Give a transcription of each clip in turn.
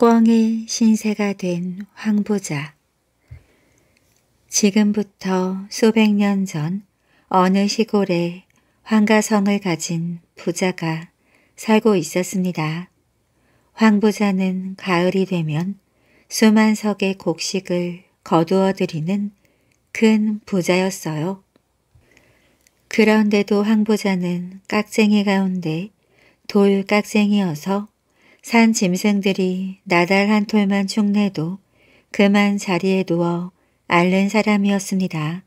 꽝의 신세가 된 황부자 지금부터 수백 년 전 어느 시골에 황가성을 가진 부자가 살고 있었습니다. 황부자는 가을이 되면 수만 석의 곡식을 거두어들이는 큰 부자였어요. 그런데도 황부자는 깍쟁이 가운데 돌깍쟁이여서 산 짐승들이 나달 한 톨만 축내도 그만 자리에 누워 앓는 사람이었습니다.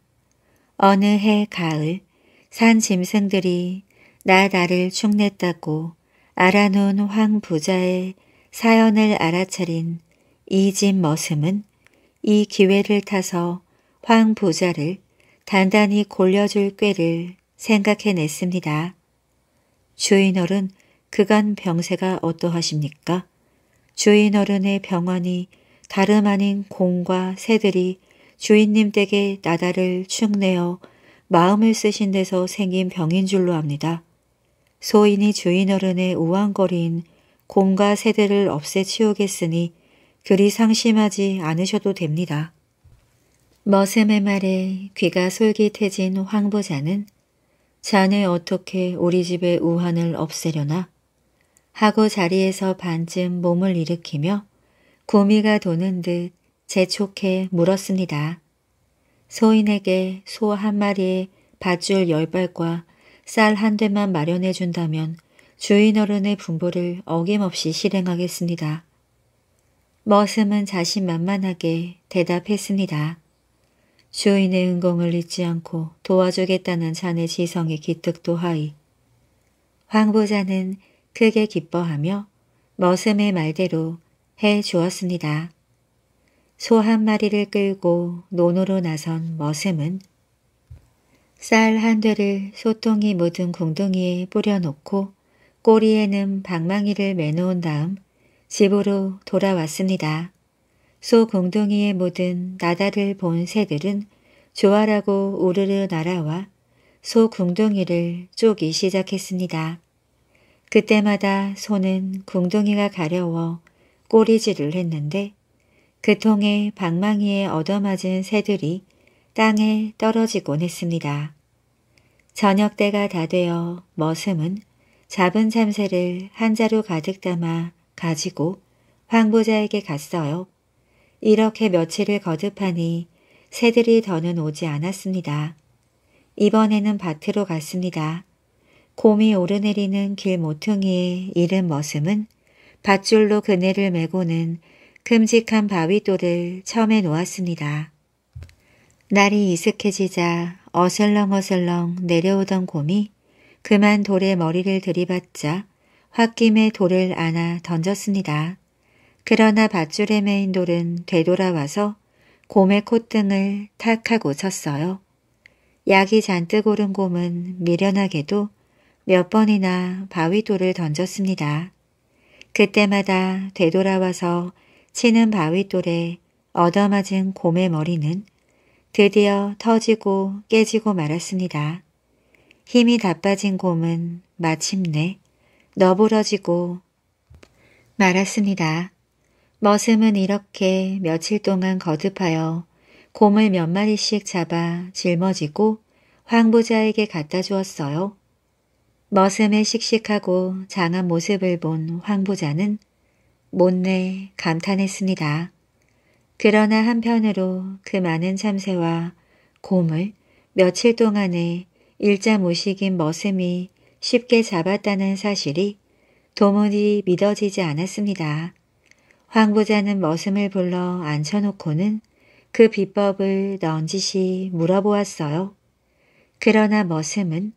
어느 해 가을 산 짐승들이 나달을 축냈다고 알아놓은 황 부자의 사연을 알아차린 이 집 머슴은 이 기회를 타서 황 부자를 단단히 골려줄 꾀를 생각해냈습니다. 주인어른 그간 병세가 어떠하십니까? 주인 어른의 병원이 다름 아닌 공과 새들이 주인님 댁에 나다를 축내어 마음을 쓰신 데서 생긴 병인 줄로 압니다. 소인이 주인 어른의 우왕거리인 공과 새들을 없애치우겠으니 그리 상심하지 않으셔도 됩니다. 머슴의 말에 귀가 솔깃해진 황보자는 자네 어떻게 우리 집의 우환을 없애려나? 하고 자리에서 반쯤 몸을 일으키며 구미가 도는 듯 재촉해 물었습니다. 소인에게 소 한 마리에 밧줄 열발과 쌀 한 대만 마련해 준다면 주인 어른의 분부를 어김없이 실행하겠습니다. 머슴은 자신만만하게 대답했습니다. 주인의 은공을 잊지 않고 도와주겠다는 자네 지성의 기특도 하이. 황보자는 크게 기뻐하며 머슴의 말대로 해 주었습니다. 소 한 마리를 끌고 논으로 나선 머슴은 쌀한 되를 소똥이 묻은 궁둥이에 뿌려놓고 꼬리에는 방망이를 매놓은 다음 집으로 돌아왔습니다. 소 궁둥이에 묻은 나다를 본 새들은 좋아라고 우르르 날아와 소 궁둥이를 쪼기 시작했습니다. 그때마다 손은 궁둥이가 가려워 꼬리질을 했는데 그 통에 방망이에 얻어맞은 새들이 땅에 떨어지곤 했습니다. 저녁 때가 다 되어 머슴은 잡은 참새를 한 자루 가득 담아 가지고 황보자에게 갔어요. 이렇게 며칠을 거듭하니 새들이 더는 오지 않았습니다. 이번에는 밭으로 갔습니다. 곰이 오르내리는 길 모퉁이에 이른 머슴은 밧줄로 그네를 메고는 큼직한 바위돌을 처음에 놓았습니다. 날이 이슥해지자 어슬렁어슬렁 내려오던 곰이 그만 돌에 머리를 들이받자 홧김에 돌을 안아 던졌습니다. 그러나 밧줄에 메인 돌은 되돌아와서 곰의 콧등을 탁 하고 쳤어요. 약이 잔뜩 오른 곰은 미련하게도 몇 번이나 바위돌을 던졌습니다. 그때마다 되돌아와서 치는 바위돌에 얻어맞은 곰의 머리는 드디어 터지고 깨지고 말았습니다. 힘이 다 빠진 곰은 마침내 너부러지고 말았습니다. 머슴은 이렇게 며칠 동안 거듭하여 곰을 몇 마리씩 잡아 짊어지고 황부자에게 갖다 주었어요. 머슴의 씩씩하고 장한 모습을 본황보자는 못내 감탄했습니다. 그러나 한편으로 그 많은 참새와 곰을 며칠 동안에 일자 무식인 머슴이 쉽게 잡았다는 사실이 도무지 믿어지지 않았습니다. 황보자는 머슴을 불러 앉혀놓고는 그 비법을 넌지시 물어보았어요. 그러나 머슴은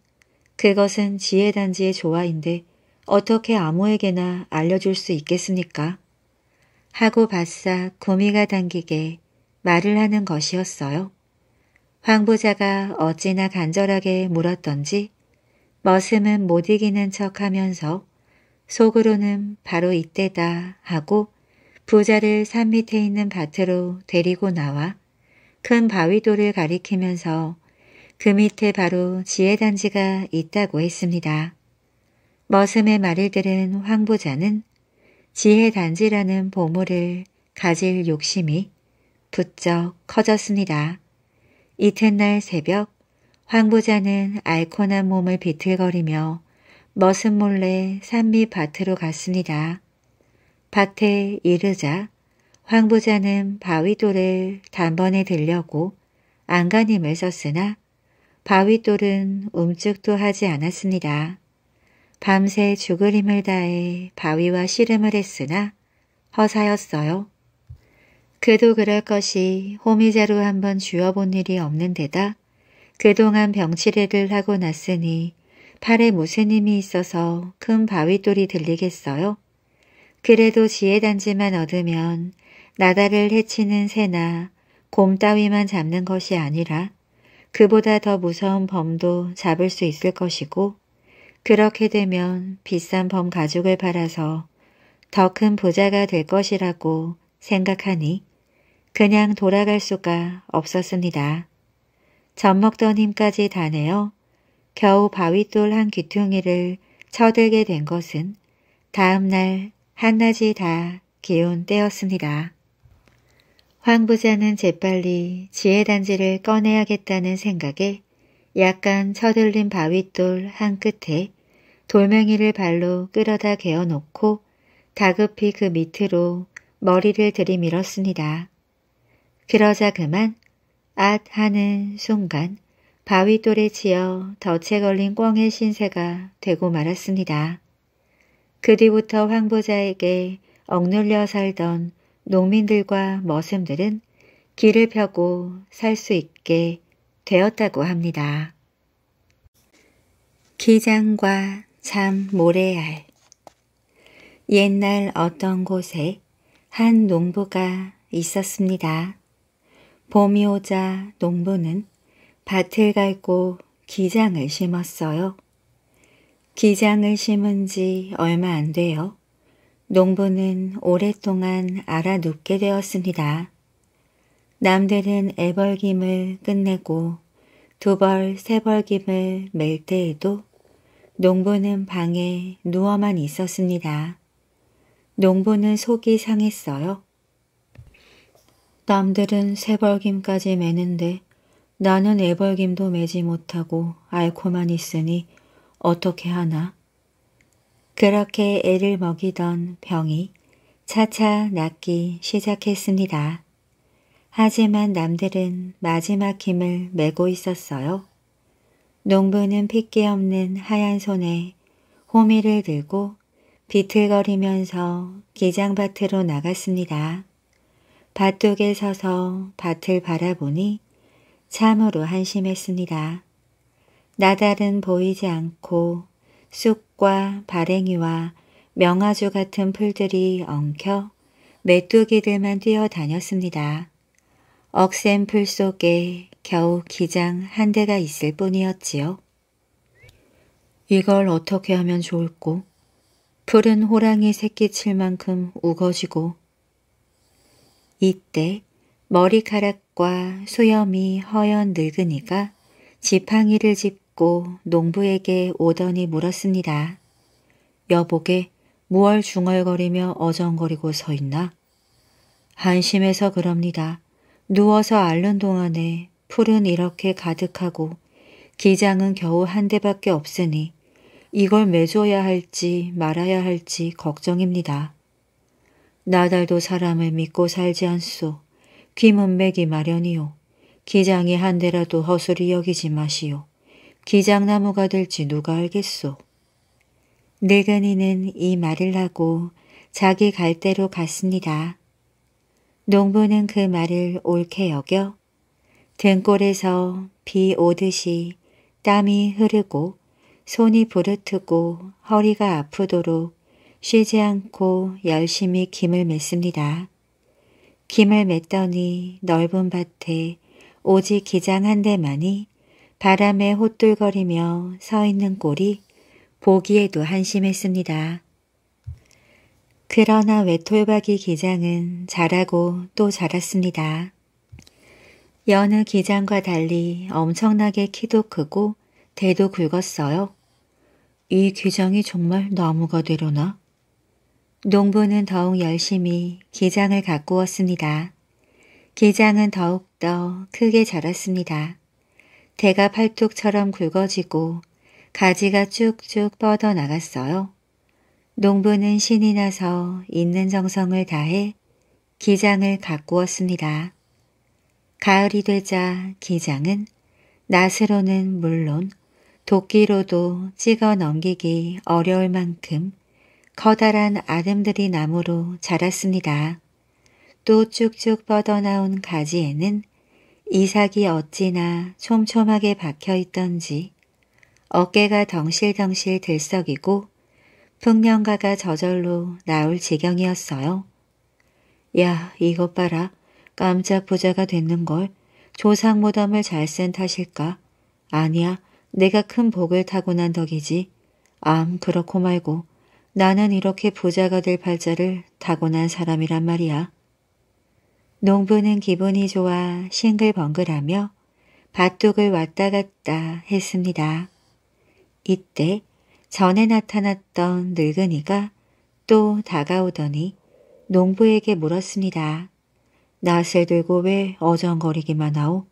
그것은 지혜단지의 조화인데 어떻게 아무에게나 알려줄 수 있겠습니까? 하고 바싹 구미가 당기게 말을 하는 것이었어요. 황부자가 어찌나 간절하게 물었던지 머슴은 못 이기는 척하면서 속으로는 바로 이때다 하고 부자를 산 밑에 있는 밭으로 데리고 나와 큰 바위돌을 가리키면서 그 밑에 바로 지혜단지가 있다고 했습니다. 머슴의 말을 들은 황보자는 지혜단지라는 보물을 가질 욕심이 부쩍 커졌습니다. 이튿날 새벽 황보자는 알코난 몸을 비틀거리며 머슴 몰래 산미밭으로 갔습니다. 밭에 이르자 황부자는 바위돌을 단번에 들려고 안간힘을 썼으나 바위돌은 움직도 하지 않았습니다. 밤새 죽을 힘을 다해 바위와 씨름을 했으나 허사였어요. 그도 그럴 것이 호미자로 한번 쥐어본 일이 없는 데다 그동안 병치레를 하고 났으니 팔에 무슨 힘이 있어서 큰 바위돌이 들리겠어요? 그래도 지혜단지만 얻으면 나다를 해치는 새나 곰 따위만 잡는 것이 아니라 그보다 더 무서운 범도 잡을 수 있을 것이고 그렇게 되면 비싼 범 가죽을 팔아서 더 큰 부자가 될 것이라고 생각하니 그냥 돌아갈 수가 없었습니다. 젖 먹던 힘까지 다 내어 겨우 바위돌 한 귀퉁이를 쳐들게 된 것은 다음날 한낮이 다 기운 때였습니다. 황부자는 재빨리 지혜단지를 꺼내야겠다는 생각에 약간 쳐들린 바윗돌 한 끝에 돌멩이를 발로 끌어다 개어놓고 다급히 그 밑으로 머리를 들이밀었습니다. 그러자 그만 앗 하는 순간 바윗돌에 치여 덫에 걸린 꿩의 신세가 되고 말았습니다. 그 뒤부터 황부자에게 억눌려 살던 농민들과 머슴들은 길을 펴고 살 수 있게 되었다고 합니다. 기장과 참 모래알 옛날 어떤 곳에 한 농부가 있었습니다. 봄이 오자 농부는 밭을 갈고 기장을 심었어요. 기장을 심은 지 얼마 안 돼요. 농부는 오랫동안 알아눕게 되었습니다. 남들은 애벌김을 끝내고 두 벌, 세 벌김을 맬 때에도 농부는 방에 누워만 있었습니다. 농부는 속이 상했어요. 남들은 세벌김까지 매는데 나는 애벌김도 매지 못하고 앓고만 있으니 어떻게 하나? 그렇게 애를 먹이던 병이 차차 낫기 시작했습니다. 하지만 남들은 마지막 힘을 메고 있었어요. 농부는 핏기 없는 하얀 손에 호미를 들고 비틀거리면서 기장밭으로 나갔습니다. 밭둑에 서서 밭을 바라보니 참으로 한심했습니다. 나달은 보이지 않고 쑥과 바랭이와 명아주 같은 풀들이 엉켜 메뚜기들만 뛰어다녔습니다. 억센 풀 속에 겨우 기장 한 대가 있을 뿐이었지요. 이걸 어떻게 하면 좋을꼬? 풀은 호랑이 새끼칠 만큼 우거지고 이때 머리카락과 수염이 허연 늙은이가 지팡이를 짚고 받고 농부에게 오더니 물었습니다. 여보게 무얼중얼거리며 어정거리고 서 있나? 한심해서 그럽니다. 누워서 앓는 동안에 풀은 이렇게 가득하고 기장은 겨우 한 대밖에 없으니 이걸 매줘야 할지 말아야 할지 걱정입니다. 나달도 사람을 믿고 살지 않소. 귀문맥이 마련이요. 기장이 한 대라도 허술히 여기지 마시오. 기장나무가 될지 누가 알겠소. 늙은이는 이 말을 하고 자기 갈대로 갔습니다. 농부는 그 말을 옳게 여겨 등골에서 비 오듯이 땀이 흐르고 손이 부르트고 허리가 아프도록 쉬지 않고 열심히 김을 맸습니다. 김을 맸더니 넓은 밭에 오직 기장 한 대만이 바람에 호뚤거리며 서 있는 꼴이 보기에도 한심했습니다. 그러나 외톨박이 기장은 자라고 또 자랐습니다. 여느 기장과 달리 엄청나게 키도 크고 대도 굵었어요. 이 규정이 정말 너무가 되려나? 농부는 더욱 열심히 기장을 가꾸었습니다. 기장은 더욱더 크게 자랐습니다. 대가 팔뚝처럼 굵어지고 가지가 쭉쭉 뻗어나갔어요. 농부는 신이 나서 있는 정성을 다해 기장을 가꾸었습니다. 가을이 되자 기장은 낫으로는 물론 도끼로도 찍어 넘기기 어려울 만큼 커다란 아름드리 나무로 자랐습니다. 또 쭉쭉 뻗어나온 가지에는 이삭이 어찌나 촘촘하게 박혀있던지 어깨가 덩실덩실 들썩이고 풍년가가 저절로 나올 지경이었어요. 야 이것 봐라 깜짝 부자가 됐는걸 조상 모담을 잘쓴 탓일까? 아니야 내가 큰 복을 타고난 덕이지. 암 그렇고 말고 나는 이렇게 부자가 될 발자를 타고난 사람이란 말이야. 농부는 기분이 좋아 싱글벙글하며 밭둑을 왔다 갔다 했습니다. 이때 전에 나타났던 늙은이가 또 다가오더니 농부에게 물었습니다. 낫을 들고 왜 어정거리기만 하오?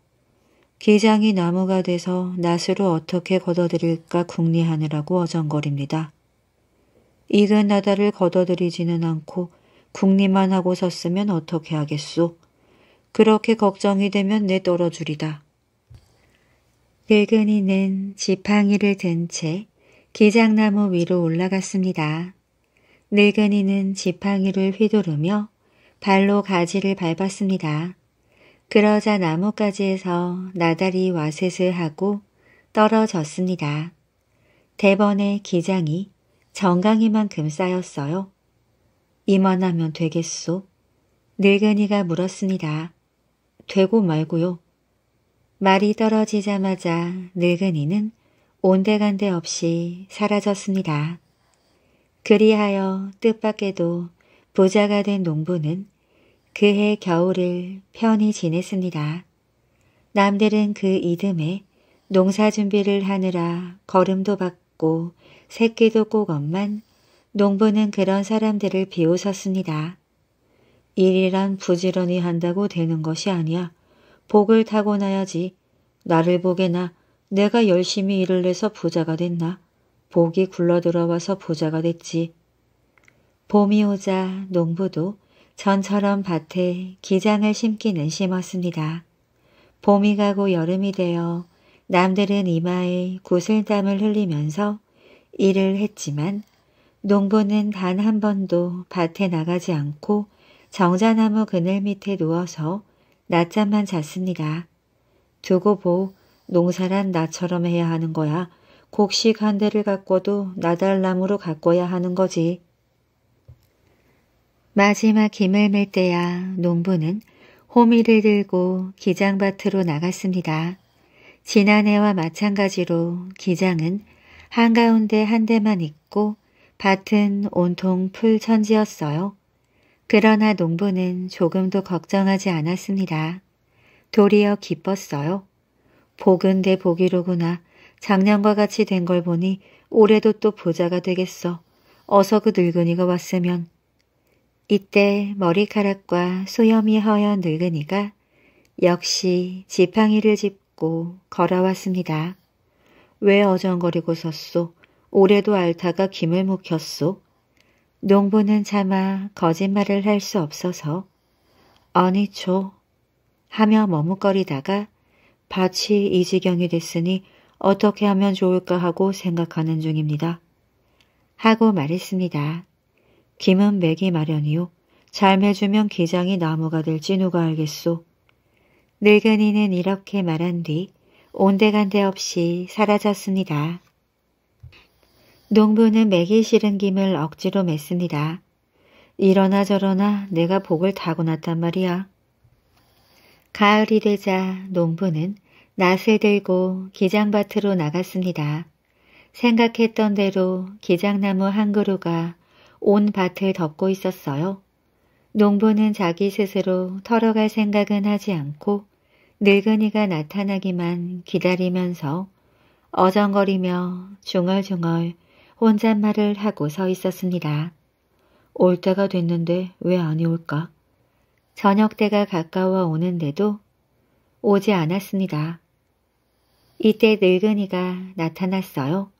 기장이 나무가 돼서 낫으로 어떻게 걷어들일까 궁리하느라고 어정거립니다. 익은 나다를 걷어들이지는 않고 국리만 하고 섰으면 어떻게 하겠소? 그렇게 걱정이 되면 내 떨어주리다. 늙은이는 지팡이를 든 채 기장나무 위로 올라갔습니다. 늙은이는 지팡이를 휘두르며 발로 가지를 밟았습니다. 그러자 나뭇가지에서 나달이 와셋을 하고 떨어졌습니다. 대번에 기장이 정강이만큼 쌓였어요. 이만 하면 되겠소? 늙은이가 물었습니다. 되고 말고요. 말이 떨어지자마자 늙은이는 온데간데 없이 사라졌습니다. 그리하여 뜻밖에도 부자가 된 농부는 그해 겨울을 편히 지냈습니다. 남들은 그 이듬해 농사 준비를 하느라 걸음도 받고 새끼도 꼭건만 농부는 그런 사람들을 비웃었습니다. 일이란 부지런히 한다고 되는 것이 아니야. 복을 타고나야지. 나를 보게나 내가 열심히 일을 해서 부자가 됐나. 복이 굴러들어와서 부자가 됐지. 봄이 오자 농부도 전처럼 밭에 기장을 심기는 심었습니다. 봄이 가고 여름이 되어 남들은 이마에 구슬땀을 흘리면서 일을 했지만 농부는 단 한 번도 밭에 나가지 않고 정자나무 그늘 밑에 누워서 낮잠만 잤습니다. 두고 보 농사란 나처럼 해야 하는 거야. 곡식 한 대를 갖고도 나달나무로 가꿔야 하는 거지. 마지막 김을 밀 때야 농부는 호미를 들고 기장밭으로 나갔습니다. 지난해와 마찬가지로 기장은 한가운데 한 대만 있고 밭은 온통 풀천지였어요. 그러나 농부는 조금도 걱정하지 않았습니다. 도리어 기뻤어요. 복은 대 복이로구나. 작년과 같이 된 걸 보니 올해도 또 부자가 되겠어. 어서 그 늙은이가 왔으면. 이때 머리카락과 수염이 허연 늙은이가 역시 지팡이를 짚고 걸어왔습니다. 왜 어정거리고 섰소? 올해도 알타가 김을 묵혔소. 농부는 차마 거짓말을 할 수 없어서 어니초 하며 머뭇거리다가 밭이 이 지경이 됐으니 어떻게 하면 좋을까 하고 생각하는 중입니다. 하고 말했습니다. 김은 매기 마련이요. 잘 매주면 기장이 나무가 될지 누가 알겠소. 늙은이는 이렇게 말한 뒤 온데간데 없이 사라졌습니다. 농부는 매기 싫은 김을 억지로 맸습니다. 이러나 저러나 내가 복을 타고났단 말이야. 가을이 되자 농부는 낫을 들고 기장밭으로 나갔습니다. 생각했던 대로 기장나무 한 그루가 온 밭을 덮고 있었어요. 농부는 자기 스스로 털어갈 생각은 하지 않고 늙은이가 나타나기만 기다리면서 어정거리며 중얼중얼 혼잣말을 하고 서 있었습니다. 올 때가 됐는데 왜 아니 올까? 저녁 때가 가까워 오는데도 오지 않았습니다. 이때 늙은이가 나타났어요.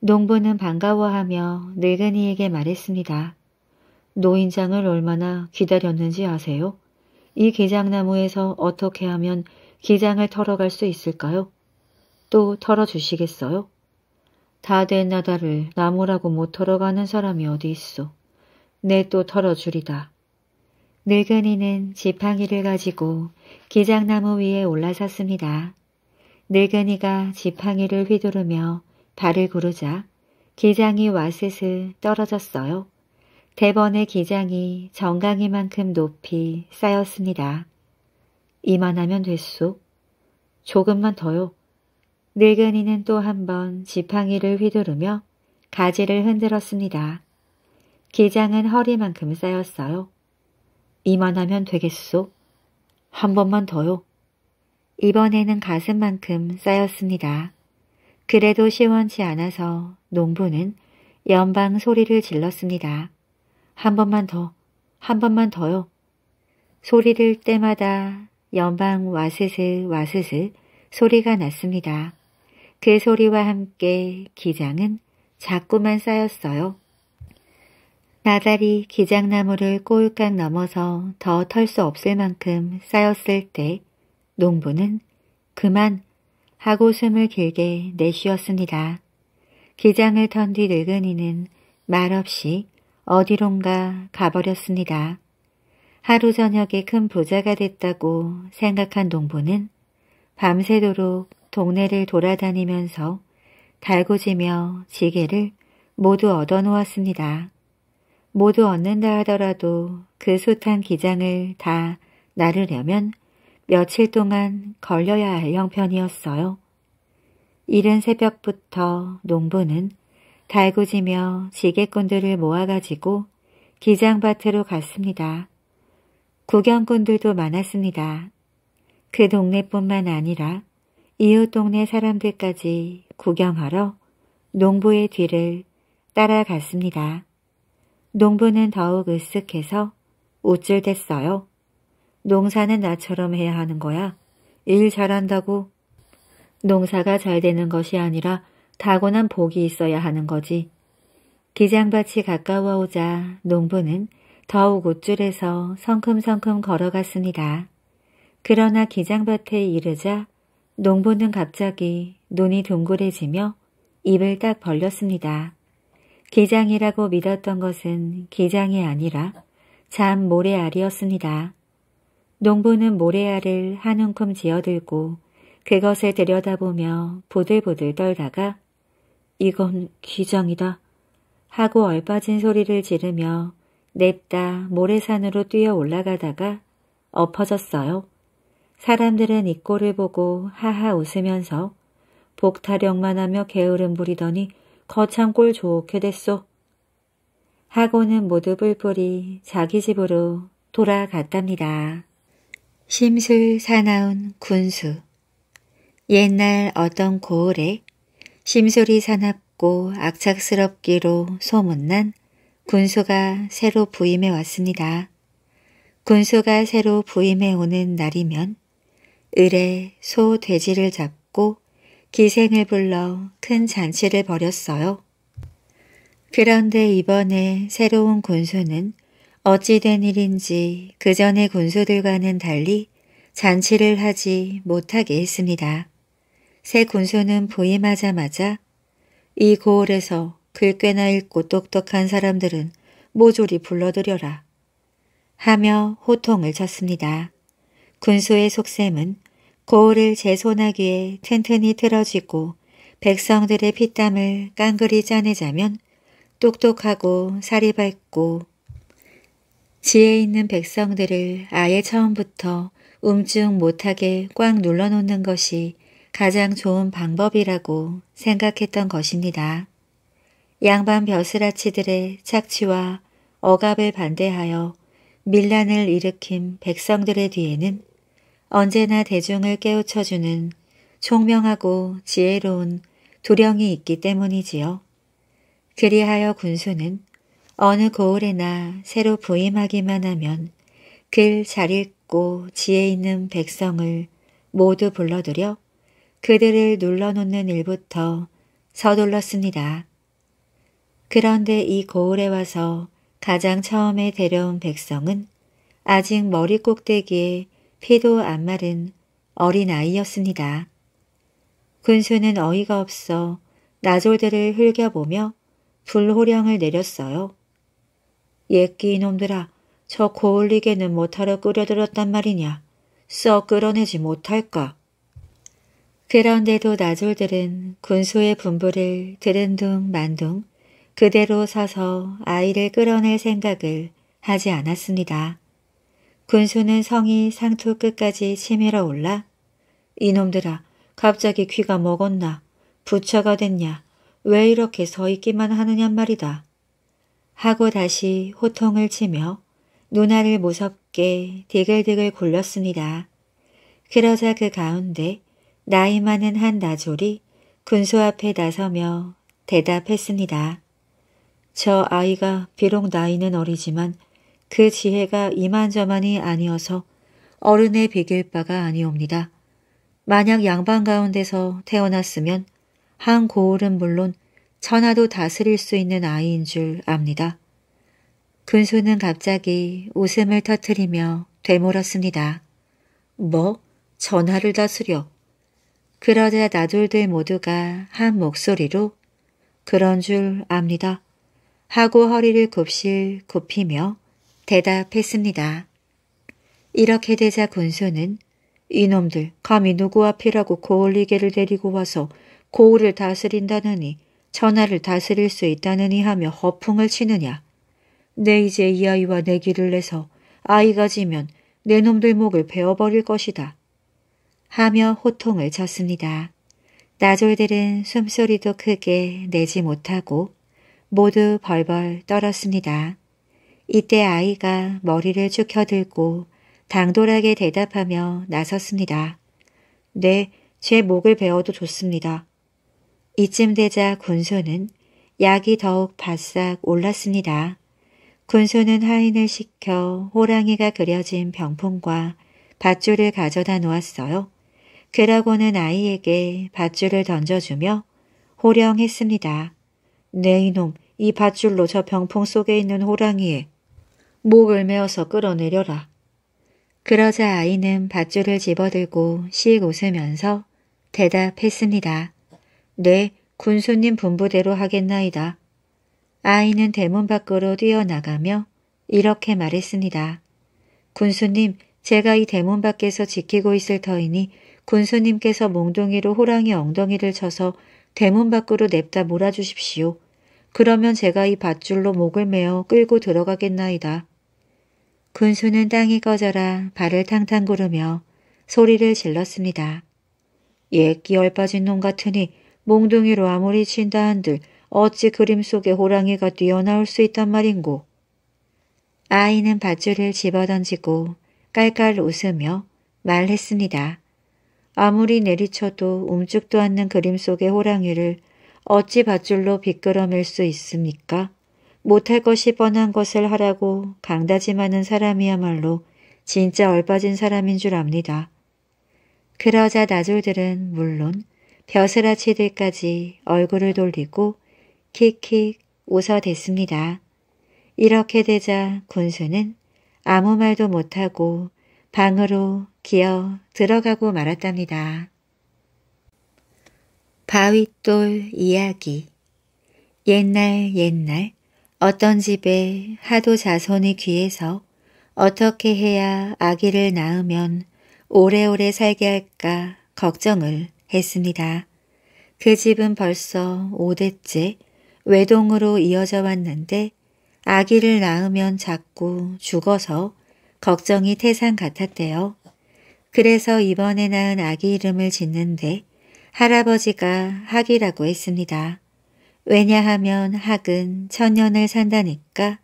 농부는 반가워하며 늙은이에게 말했습니다. 노인장을 얼마나 기다렸는지 아세요? 이 기장나무에서 어떻게 하면 기장을 털어갈 수 있을까요? 또 털어주시겠어요? 다된 나다를 나무라고 못 털어가는 사람이 어디 있어. 내 또 털어주리다. 늙은이는 지팡이를 가지고 기장나무 위에 올라섰습니다. 늙은이가 지팡이를 휘두르며 발을 구르자 기장이 와스스 떨어졌어요. 대번의 기장이 정강이만큼 높이 쌓였습니다. 이만하면 됐소. 조금만 더요. 늙은이는 또 한 번 지팡이를 휘두르며 가지를 흔들었습니다. 기장은 허리만큼 쌓였어요. 이만하면 되겠소. 한 번만 더요. 이번에는 가슴만큼 쌓였습니다. 그래도 시원치 않아서 농부는 연방 소리를 질렀습니다. 한 번만 더, 한 번만 더요. 소리를 때마다 연방 와스스 와스스 소리가 났습니다. 그 소리와 함께 기장은 자꾸만 쌓였어요. 나달이 기장나무를 꼬울깍 넘어서 더 털 수 없을 만큼 쌓였을 때 농부는 그만 하고 숨을 길게 내쉬었습니다. 기장을 턴 뒤 늙은이는 말없이 어디론가 가버렸습니다. 하루 저녁에 큰 부자가 됐다고 생각한 농부는 밤새도록 동네를 돌아다니면서 달구지며 지게를 모두 얻어놓았습니다. 모두 얻는다 하더라도 그 숱한 기장을 다 나르려면 며칠 동안 걸려야 할 형편이었어요. 이른 새벽부터 농부는 달구지며 지게꾼들을 모아가지고 기장밭으로 갔습니다. 구경꾼들도 많았습니다. 그 동네뿐만 아니라 이웃 동네 사람들까지 구경하러 농부의 뒤를 따라갔습니다. 농부는 더욱 으쓱해서 우쭐댔어요. 농사는 나처럼 해야 하는 거야. 일 잘한다고. 농사가 잘 되는 것이 아니라 타고난 복이 있어야 하는 거지. 기장밭이 가까워오자 농부는 더욱 우쭐해서 성큼성큼 걸어갔습니다. 그러나 기장밭에 이르자 농부는 갑자기 눈이 동그래지며 입을 딱 벌렸습니다. 기장이라고 믿었던 것은 기장이 아니라 잠 모래알이었습니다. 농부는 모래알을 한 움큼 지어들고 그것을 들여다보며 보들보들 떨다가 이건 기장이다 하고 얼빠진 소리를 지르며 냅다 모래산으로 뛰어 올라가다가 엎어졌어요. 사람들은 이 꼴을 보고 하하 웃으면서 복타령만 하며 게으름 부리더니 거창꼴 좋게 됐소. 하고는 모두 뿔뿔이 자기 집으로 돌아갔답니다. 심술 사나운 군수 옛날 어떤 고을에 심술이 사납고 악착스럽기로 소문난 군수가 새로 부임해 왔습니다. 군수가 새로 부임해 오는 날이면 을에 소, 돼지를 잡고 기생을 불러 큰 잔치를 벌였어요. 그런데 이번에 새로운 군수는 어찌된 일인지 그전의 군수들과는 달리 잔치를 하지 못하게 했습니다. 새 군수는 부임하자마자 이 고을에서 글 꽤나 읽고 똑똑한 사람들은 모조리 불러들여라 하며 호통을 쳤습니다. 군수의 속셈은 고을을 재손하기에 튼튼히 틀어지고 백성들의 피땀을 깡그리 짜내자면 똑똑하고 살이 밝고 지혜 있는 백성들을 아예 처음부터 움증 못하게 꽉 눌러놓는 것이 가장 좋은 방법이라고 생각했던 것입니다. 양반 벼슬아치들의 착취와 억압을 반대하여 밀란을 일으킨 백성들의 뒤에는 언제나 대중을 깨우쳐주는 총명하고 지혜로운 두령이 있기 때문이지요. 그리하여 군수는 어느 고을에나 새로 부임하기만 하면 글 잘 읽고 지혜 있는 백성을 모두 불러들여 그들을 눌러놓는 일부터 서둘렀습니다. 그런데 이 고을에 와서 가장 처음에 데려온 백성은 아직 머리 꼭대기에 피도 안 마른 어린아이였습니다. 군수는 어이가 없어 나졸들을 흘겨보며 불호령을 내렸어요. 예끼 이놈들아 저 고울리게는 못하러 끌어들었단 말이냐. 썩 끌어내지 못할까. 그런데도 나졸들은 군수의 분부를 들은 둥 만둥 그대로 서서 아이를 끌어낼 생각을 하지 않았습니다. 군수는 성이 상투 끝까지 치밀어 올라 이놈들아 갑자기 귀가 먹었나 부처가 됐냐 왜 이렇게 서 있기만 하느냐 말이다 하고 다시 호통을 치며 누나를 무섭게 디글디글 굴렀습니다. 그러자 그 가운데 나이 많은 한 나졸이 군수 앞에 나서며 대답했습니다. 저 아이가 비록 나이는 어리지만 그 지혜가 이만저만이 아니어서 어른의 비길 바가 아니옵니다. 만약 양반 가운데서 태어났으면 한 고을은 물론 천하도 다스릴 수 있는 아이인 줄 압니다. 군수는 갑자기 웃음을 터뜨리며 되물었습니다. 뭐? 전하를 다스려? 그러자 나둘들 모두가 한 목소리로 그런 줄 압니다. 하고 허리를 굽실 굽히며 대답했습니다. 이렇게 되자 군수는 이놈들 감히 누구 앞이라고 고울리개를 데리고 와서 고을을 다스린다느니 전하를 다스릴 수 있다느니 하며 허풍을 치느냐. 내 이제 이 아이와 내기를 내서 아이가 지면 내 놈들 목을 베어버릴 것이다. 하며 호통을 쳤습니다. 나졸들은 숨소리도 크게 내지 못하고 모두 벌벌 떨었습니다. 이때 아이가 머리를 쭉켜들고 당돌하게 대답하며 나섰습니다. 네, 제 목을 베어도 좋습니다. 이쯤 되자 군수는 약이 더욱 바싹 올랐습니다. 군수는 하인을 시켜 호랑이가 그려진 병풍과 밧줄을 가져다 놓았어요. 그러고는 아이에게 밧줄을 던져주며 호령했습니다. 네 이놈, 이 밧줄로 저 병풍 속에 있는 호랑이에 목을 메어서 끌어내려라. 그러자 아이는 밧줄을 집어들고 씩 웃으면서 대답했습니다. 네, 군수님 분부대로 하겠나이다. 아이는 대문 밖으로 뛰어나가며 이렇게 말했습니다. 군수님, 제가 이 대문 밖에서 지키고 있을 터이니 군수님께서 몽둥이로 호랑이 엉덩이를 쳐서 대문 밖으로 냅다 몰아주십시오. 그러면 제가 이 밧줄로 목을 메어 끌고 들어가겠나이다. 군수는 땅이 꺼져라 발을 탕탕 구르며 소리를 질렀습니다. 옛기 얼빠진 놈 같으니 몽둥이로 아무리 친다 한들 어찌 그림 속에 호랑이가 뛰어나올 수 있단 말인고. 아이는 밧줄을 집어던지고 깔깔 웃으며 말했습니다. 아무리 내리쳐도 움죽도 않는 그림 속의 호랑이를 어찌 밧줄로 비끄러밀 수 있습니까? 못할 것이 뻔한 것을 하라고 강다짐하는 사람이야말로 진짜 얼빠진 사람인 줄 압니다. 그러자 나졸들은 물론 벼슬아치들까지 얼굴을 돌리고 킥킥 웃어댔습니다. 이렇게 되자 군수는 아무 말도 못하고 방으로 기어 들어가고 말았답니다. 바윗돌 이야기 옛날 옛날 어떤 집에 하도 자손이 귀해서 어떻게 해야 아기를 낳으면 오래오래 살게 할까 걱정을 했습니다. 그 집은 벌써 5대째 외동으로 이어져 왔는데 아기를 낳으면 자꾸 죽어서 걱정이 태산 같았대요. 그래서 이번에 낳은 아기 이름을 짓는데 할아버지가 하기라고 했습니다. 왜냐하면 학은 천년을 산다니까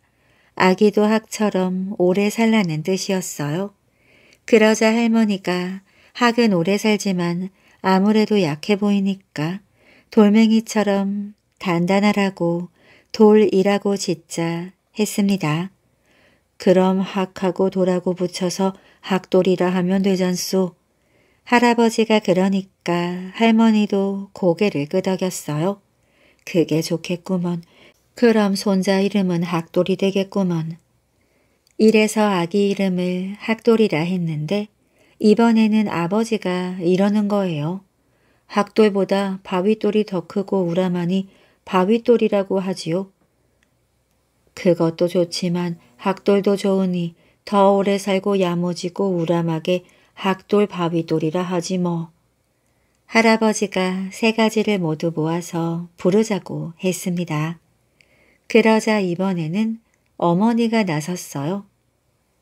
아기도 학처럼 오래 살라는 뜻이었어요. 그러자 할머니가 학은 오래 살지만 아무래도 약해 보이니까 돌멩이처럼 단단하라고 돌이라고 짓자 했습니다. 그럼 학하고 돌하고 붙여서 학돌이라 하면 되잖소. 할아버지가 그러니까 할머니도 고개를 끄덕였어요. 그게 좋겠구먼. 그럼 손자 이름은 학돌이 되겠구먼. 이래서 아기 이름을 학돌이라 했는데 이번에는 아버지가 이러는 거예요. 학돌보다 바위돌이 더 크고 우람하니 바위돌이라고 하지요. 그것도 좋지만 학돌도 좋으니 더 오래 살고 야무지고 우람하게 학돌 바위돌이라 하지 뭐. 할아버지가 세 가지를 모두 모아서 부르자고 했습니다. 그러자 이번에는 어머니가 나섰어요.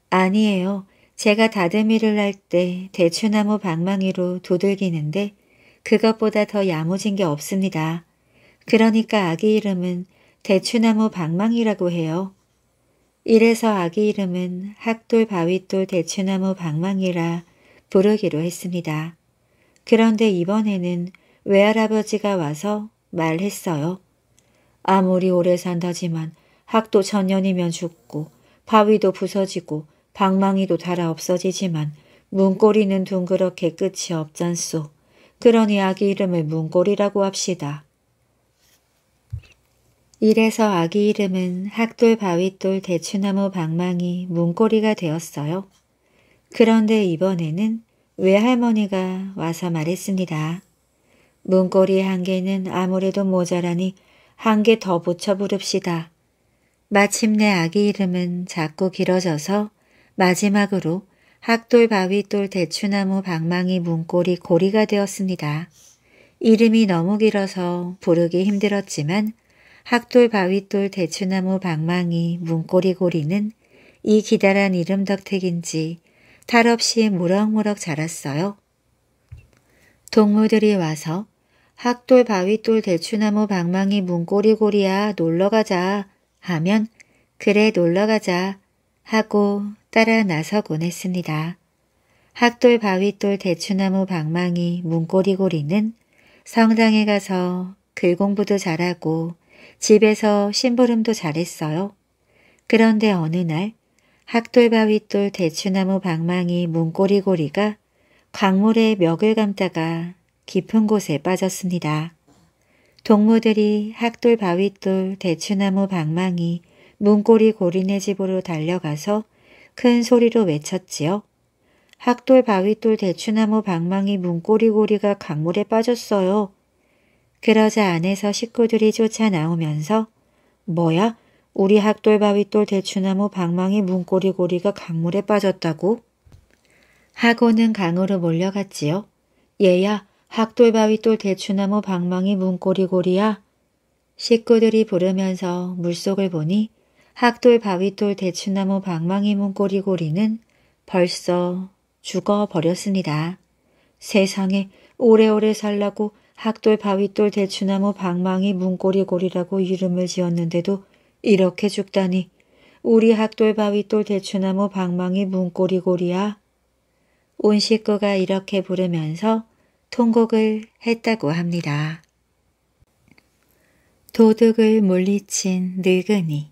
아니에요. 제가 다듬이를 할 때 대추나무 방망이로 두들기는데 그것보다 더 야무진 게 없습니다. 그러니까 아기 이름은 대추나무 방망이라고 해요. 이래서 아기 이름은 학돌 바윗돌 대추나무 방망이라 부르기로 했습니다. 그런데 이번에는 외할아버지가 와서 말했어요. 아무리 오래 산다지만 학도 천년이면 죽고 바위도 부서지고 방망이도 달아 없어지지만 문고리는 둥그렇게 끝이 없잖소. 그러니 아기 이름을 문고리라고 합시다. 이래서 아기 이름은 학돌 바윗돌 대추나무 방망이 문고리가 되었어요. 그런데 이번에는 외할머니가 와서 말했습니다. 문고리 한 개는 아무래도 모자라니 한 개 더 붙여 부릅시다. 마침내 아기 이름은 자꾸 길어져서 마지막으로 학돌 바위돌 대추나무 방망이 문고리 고리가 되었습니다. 이름이 너무 길어서 부르기 힘들었지만 학돌 바위돌 대추나무 방망이 문고리 고리는 이 기다란 이름 덕택인지 탈없이 무럭무럭 자랐어요. 동무들이 와서 학돌 바위돌 대추나무 방망이 문고리고리야 놀러가자 하면 그래 놀러가자 하고 따라 나서곤 했습니다. 학돌 바위돌 대추나무 방망이 문고리고리는 성당에 가서 글공부도 잘하고 집에서 심부름도 잘했어요. 그런데 어느 날 학돌바윗돌 대추나무 방망이 문고리고리가 강물에 멱을 감다가 깊은 곳에 빠졌습니다. 동무들이 학돌바윗돌 대추나무 방망이 문고리고리네 집으로 달려가서 큰 소리로 외쳤지요. 학돌바윗돌 대추나무 방망이 문고리고리가 강물에 빠졌어요. 그러자 안에서 식구들이 쫓아 나오면서 뭐야? 우리 학돌바위돌 대추나무 방망이 문고리 고리가 강물에 빠졌다고? 하고는 강으로 몰려갔지요. 얘야, 학돌바위돌 대추나무 방망이 문고리 고리야. 식구들이 부르면서 물속을 보니 학돌바위돌 대추나무 방망이 문고리 고리는 벌써 죽어버렸습니다. 세상에 오래오래 살라고 학돌 바위돌 대추나무 방망이 문고리 고리라고 이름을 지었는데도 이렇게 죽다니 우리 학돌바위 또 대추나무 방망이 문고리고리야. 온 식구가 이렇게 부르면서 통곡을 했다고 합니다. 도둑을 물리친 늙은이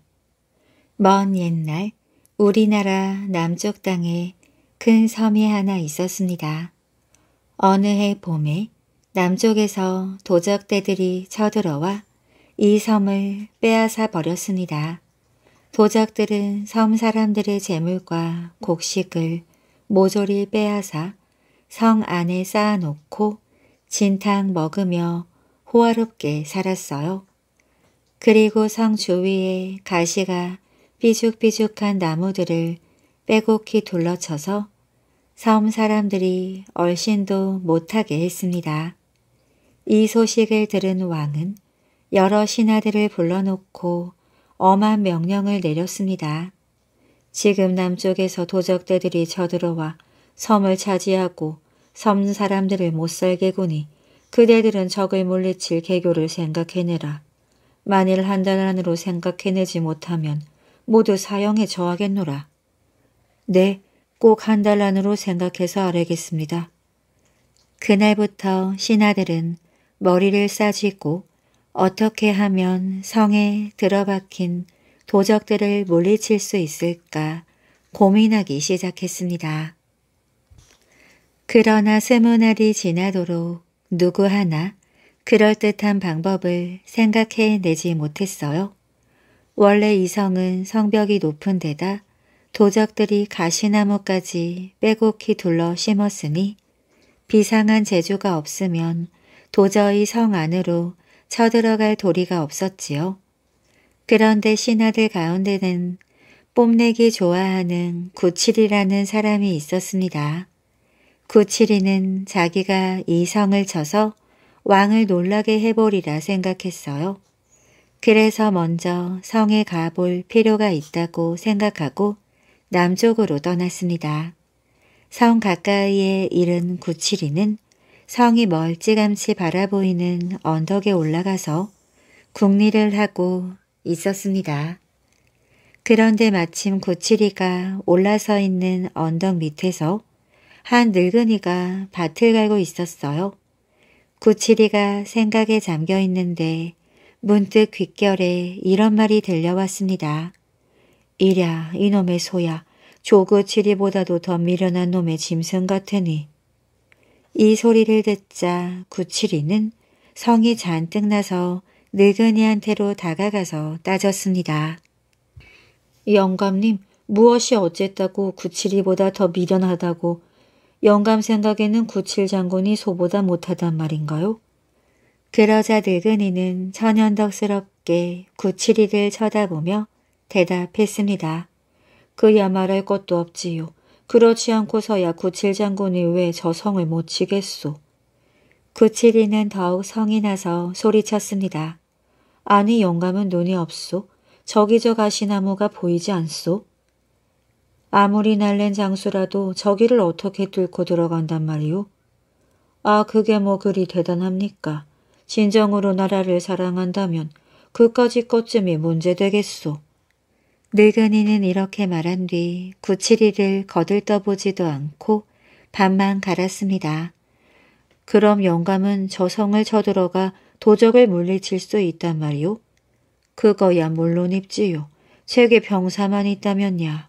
먼 옛날 우리나라 남쪽 땅에 큰 섬이 하나 있었습니다. 어느 해 봄에 남쪽에서 도적대들이 쳐들어와 이 섬을 빼앗아 버렸습니다. 도적들은 섬 사람들의 재물과 곡식을 모조리 빼앗아 성 안에 쌓아놓고 진탕 먹으며 호화롭게 살았어요. 그리고 성 주위에 가시가 삐죽삐죽한 나무들을 빼곡히 둘러쳐서 섬 사람들이 얼씬도 못하게 했습니다. 이 소식을 들은 왕은 여러 신하들을 불러놓고 엄한 명령을 내렸습니다. 지금 남쪽에서 도적대들이 저들어와 섬을 차지하고 섬 사람들을 못 살게 구니 그대들은 적을 물리칠 계교를 생각해내라. 만일 한 달 안으로 생각해내지 못하면 모두 사형에 저하겠노라. 네, 꼭 한 달 안으로 생각해서 알겠습니다. 그날부터 신하들은 머리를 싸지고 어떻게 하면 성에 들어박힌 도적들을 물리칠 수 있을까 고민하기 시작했습니다. 그러나 스무 날이 지나도록 누구 하나 그럴듯한 방법을 생각해내지 못했어요. 원래 이성은 성벽이 높은 데다 도적들이 가시나무까지 빼곡히 둘러 심었으니 비상한 재주가 없으면 도저히 성 안으로 쳐들어갈 도리가 없었지요. 그런데 신하들 가운데는 뽐내기 좋아하는 구칠이라는 사람이 있었습니다. 구칠이는 자기가 이성을 쳐서 왕을 놀라게 해보리라 생각했어요. 그래서 먼저 성에 가볼 필요가 있다고 생각하고 남쪽으로 떠났습니다. 성 가까이에 이른 구칠이는 성이 멀찌감치 바라보이는 언덕에 올라가서 궁리를 하고 있었습니다. 그런데 마침 구치리가 올라서 있는 언덕 밑에서 한 늙은이가 밭을 갈고 있었어요. 구치리가 생각에 잠겨 있는데 문득 귓결에 이런 말이 들려왔습니다. 이랴 이놈의 소야 조구치리보다도더 미련한 놈의 짐승 같으니 이 소리를 듣자 구칠이는 성이 잔뜩 나서 늙은이한테로 다가가서 따졌습니다. 영감님, 무엇이 어쨌다고 구칠이보다 더 미련하다고 영감 생각에는 구칠 장군이 소보다 못하단 말인가요? 그러자 늙은이는 천연덕스럽게 구칠이를 쳐다보며 대답했습니다. 그야 말할 것도 없지요. 그렇지 않고서야 구칠장군이 왜 저 성을 못 치겠소. 구칠이는 그 더욱 성이 나서 소리쳤습니다. 아니 영감은 눈이 없소. 저기 저 가시나무가 보이지 않소. 아무리 날랜 장수라도 저기를 어떻게 뚫고 들어간단 말이오. 아 그게 뭐 그리 대단합니까. 진정으로 나라를 사랑한다면 그까지 것쯤이 문제되겠소. 늙은이는 이렇게 말한 뒤 구칠이를 거들떠보지도 않고 반만 갈았습니다. 그럼 영감은 저 성을 쳐들어가 도적을 물리칠 수 있단 말이오? 그거야 물론입지요. 세계 병사만 있다면야.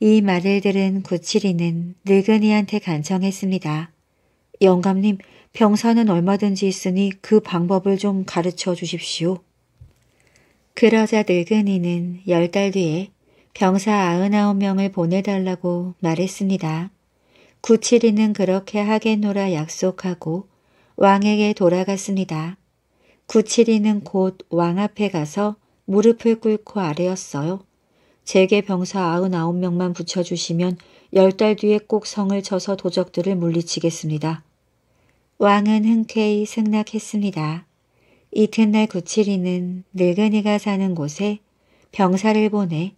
이 말을 들은 구칠이는 늙은이한테 간청했습니다. 영감님, 병사는 얼마든지 있으니 그 방법을 좀 가르쳐 주십시오. 그러자 늙은이는 열 달 뒤에 병사 아흔아홉 명을 보내달라고 말했습니다. 구칠이는 그렇게 하겠노라 약속하고 왕에게 돌아갔습니다. 구칠이는 곧 왕 앞에 가서 무릎을 꿇고 아뢰었어요. 제게 병사 아흔아홉 명만 붙여주시면 열 달 뒤에 꼭 성을 쳐서 도적들을 물리치겠습니다. 왕은 흔쾌히 승낙했습니다. 이튿날 구칠이는 늙은이가 사는 곳에 병사를 보내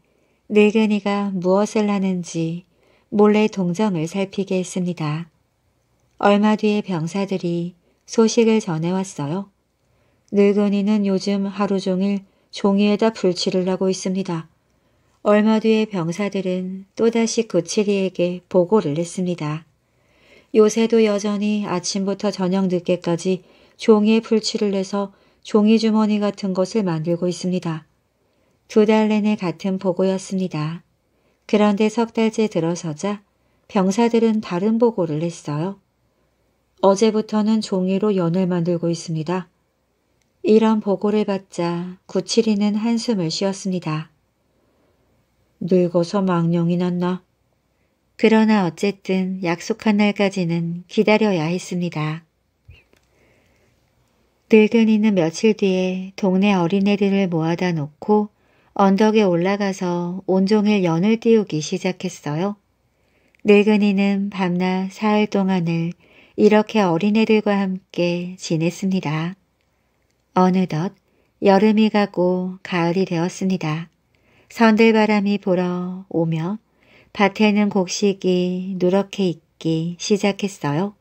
늙은이가 무엇을 하는지 몰래 동정을 살피게 했습니다. 얼마 뒤에 병사들이 소식을 전해왔어요. 늙은이는 요즘 하루 종일 종이에다 불칠을 하고 있습니다. 얼마 뒤에 병사들은 또다시 구칠이에게 보고를 했습니다. 요새도 여전히 아침부터 저녁 늦게까지 종이에 불칠을 해서 종이주머니 같은 것을 만들고 있습니다. 두 달 내내 같은 보고였습니다. 그런데 석 달째 들어서자 병사들은 다른 보고를 냈어요. 어제부터는 종이로 연을 만들고 있습니다. 이런 보고를 받자 구칠이는 한숨을 쉬었습니다. 늙어서 망령이 났나? 그러나 어쨌든 약속한 날까지는 기다려야 했습니다. 늙은이는 며칠 뒤에 동네 어린애들을 모아다 놓고 언덕에 올라가서 온종일 연을 띄우기 시작했어요. 늙은이는 밤낮 사흘 동안을 이렇게 어린애들과 함께 지냈습니다. 어느덧 여름이 가고 가을이 되었습니다. 선들바람이 불어 오며 밭에는 곡식이 누렇게 익기 시작했어요.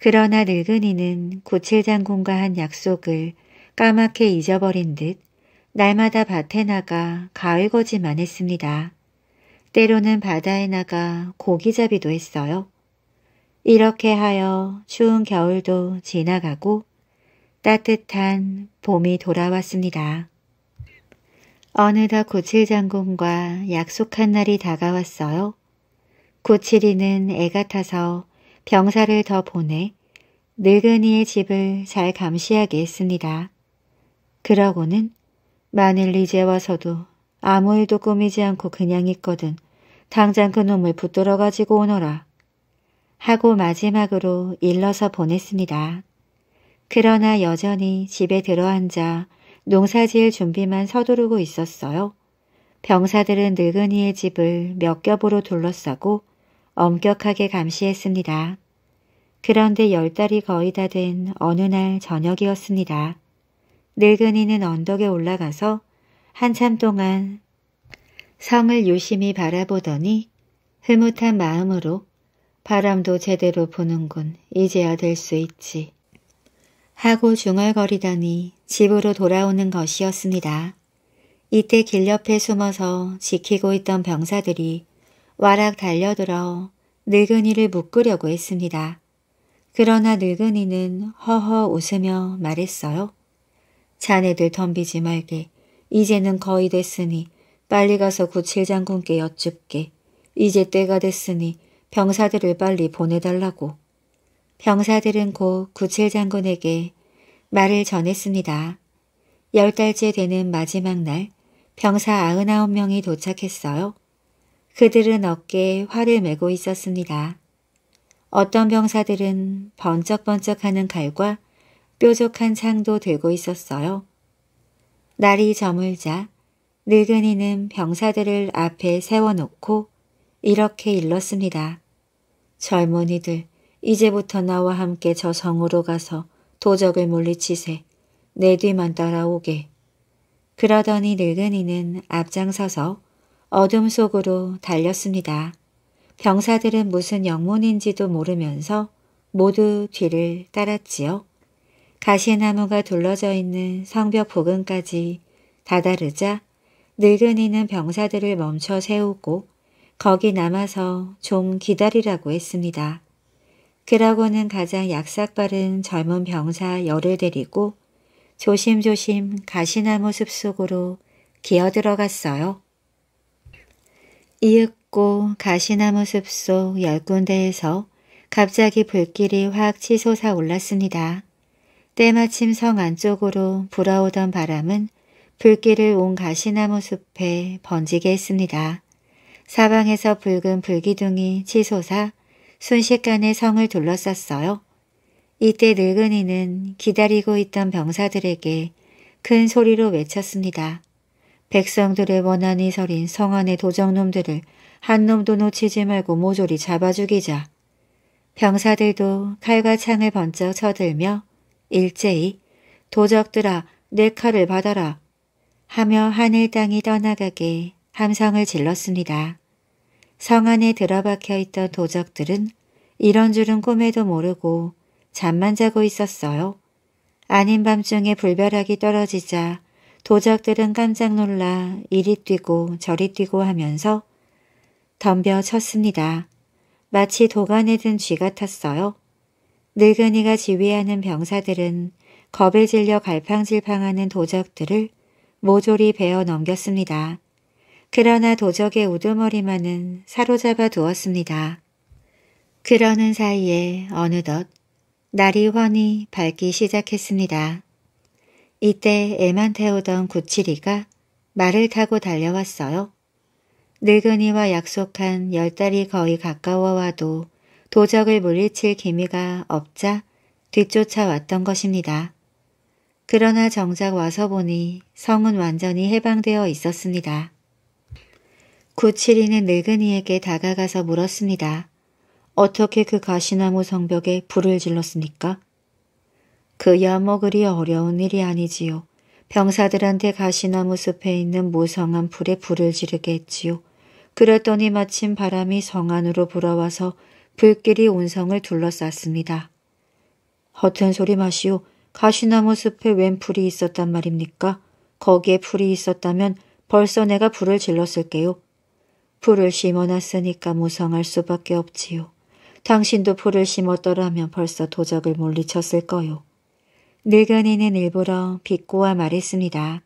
그러나 늙은이는 구칠장군과 한 약속을 까맣게 잊어버린 듯 날마다 밭에 나가 가을거지만 했습니다. 때로는 바다에 나가 고기잡이도 했어요. 이렇게 하여 추운 겨울도 지나가고 따뜻한 봄이 돌아왔습니다. 어느덧 구칠장군과 약속한 날이 다가왔어요. 구칠이는 애가 타서 병사를 더 보내 늙은이의 집을 잘 감시하게 했습니다. 그러고는 만일 이제 와서도 아무 일도 꾸미지 않고 그냥 있거든 당장 그놈을 붙들어 가지고 오너라 하고 마지막으로 일러서 보냈습니다. 그러나 여전히 집에 들어앉아 농사지을 준비만 서두르고 있었어요. 병사들은 늙은이의 집을 몇 겹으로 둘러싸고 엄격하게 감시했습니다. 그런데 열 달이 거의 다 된 어느 날 저녁이었습니다. 늙은이는 언덕에 올라가서 한참 동안 성을 유심히 바라보더니 흐뭇한 마음으로 바람도 제대로 부는군 이제야 될 수 있지 하고 중얼거리더니 집으로 돌아오는 것이었습니다. 이때 길 옆에 숨어서 지키고 있던 병사들이 와락 달려들어 늙은이를 묶으려고 했습니다. 그러나 늙은이는 허허 웃으며 말했어요. 자네들 덤비지 말게. 이제는 거의 됐으니 빨리 가서 구칠 장군께 여쭙게. 이제 때가 됐으니 병사들을 빨리 보내달라고. 병사들은 곧 구칠 장군에게 말을 전했습니다. 열 달째 되는 마지막 날 병사 아흔아홉 명이 도착했어요. 그들은 어깨에 활을 메고 있었습니다. 어떤 병사들은 번쩍번쩍하는 갈과 뾰족한 창도 들고 있었어요. 날이 저물자 늙은이는 병사들을 앞에 세워놓고 이렇게 일렀습니다. 젊은이들 이제부터 나와 함께 저 성으로 가서 도적을 물리치세. 내 뒤만 따라오게. 그러더니 늙은이는 앞장서서 어둠 속으로 달렸습니다. 병사들은 무슨 영문인지도 모르면서 모두 뒤를 따랐지요. 가시나무가 둘러져 있는 성벽 부근까지 다다르자 늙은이는 병사들을 멈춰 세우고 거기 남아서 좀 기다리라고 했습니다. 그러고는 가장 약삭빠른 젊은 병사 열을 데리고 조심조심 가시나무 숲속으로 기어들어갔어요. 이윽고 가시나무 숲 속 열 군데에서 갑자기 불길이 확 치솟아 올랐습니다. 때마침 성 안쪽으로 불어오던 바람은 불길을 온 가시나무 숲에 번지게 했습니다. 사방에서 붉은 불기둥이 치솟아 순식간에 성을 둘러쌌어요. 이때 늙은이는 기다리고 있던 병사들에게 큰 소리로 외쳤습니다. 백성들의 원한이 서린 성안의 도적놈들을 한 놈도 놓치지 말고 모조리 잡아 죽이자. 병사들도 칼과 창을 번쩍 쳐들며 일제히 도적들아 내 칼을 받아라 하며 하늘 땅이 떠나가게 함성을 질렀습니다. 성 안에 들어박혀 있던 도적들은 이런 줄은 꿈에도 모르고 잠만 자고 있었어요. 아닌 밤중에 불벼락이 떨어지자 도적들은 깜짝 놀라 이리 뛰고 저리 뛰고 하면서 덤벼쳤습니다. 마치 도가에 든 쥐 같았어요. 늙은이가 지휘하는 병사들은 겁에 질려 갈팡질팡하는 도적들을 모조리 베어 넘겼습니다. 그러나 도적의 우두머리만은 사로잡아 두었습니다. 그러는 사이에 어느덧 날이 훤히 밝기 시작했습니다. 이때 애만 태우던 구칠이가 말을 타고 달려왔어요. 늙은이와 약속한 열 달이 거의 가까워와도 도적을 물리칠 기미가 없자 뒤쫓아왔던 것입니다. 그러나 정작 와서 보니 성은 완전히 해방되어 있었습니다. 구칠이는 늙은이에게 다가가서 물었습니다. 어떻게 그 가시나무 성벽에 불을 질렀습니까? 그야먹으리 어려운 일이 아니지요. 병사들한테 가시나무 숲에 있는 무성한 불에 불을 지르게 했지요. 그랬더니 마침 바람이 성 안으로 불어와서 불길이 온성을 둘러쌌습니다. 허튼 소리 마시오. 가시나무 숲에 웬 풀이 있었단 말입니까? 거기에 풀이 있었다면 벌써 내가 불을 질렀을게요. 풀을 심어놨으니까 무성할 수밖에 없지요. 당신도 풀을 심었더라면 벌써 도적을 물리쳤을 거요. 늙은이는 일부러 비꼬아 말했습니다.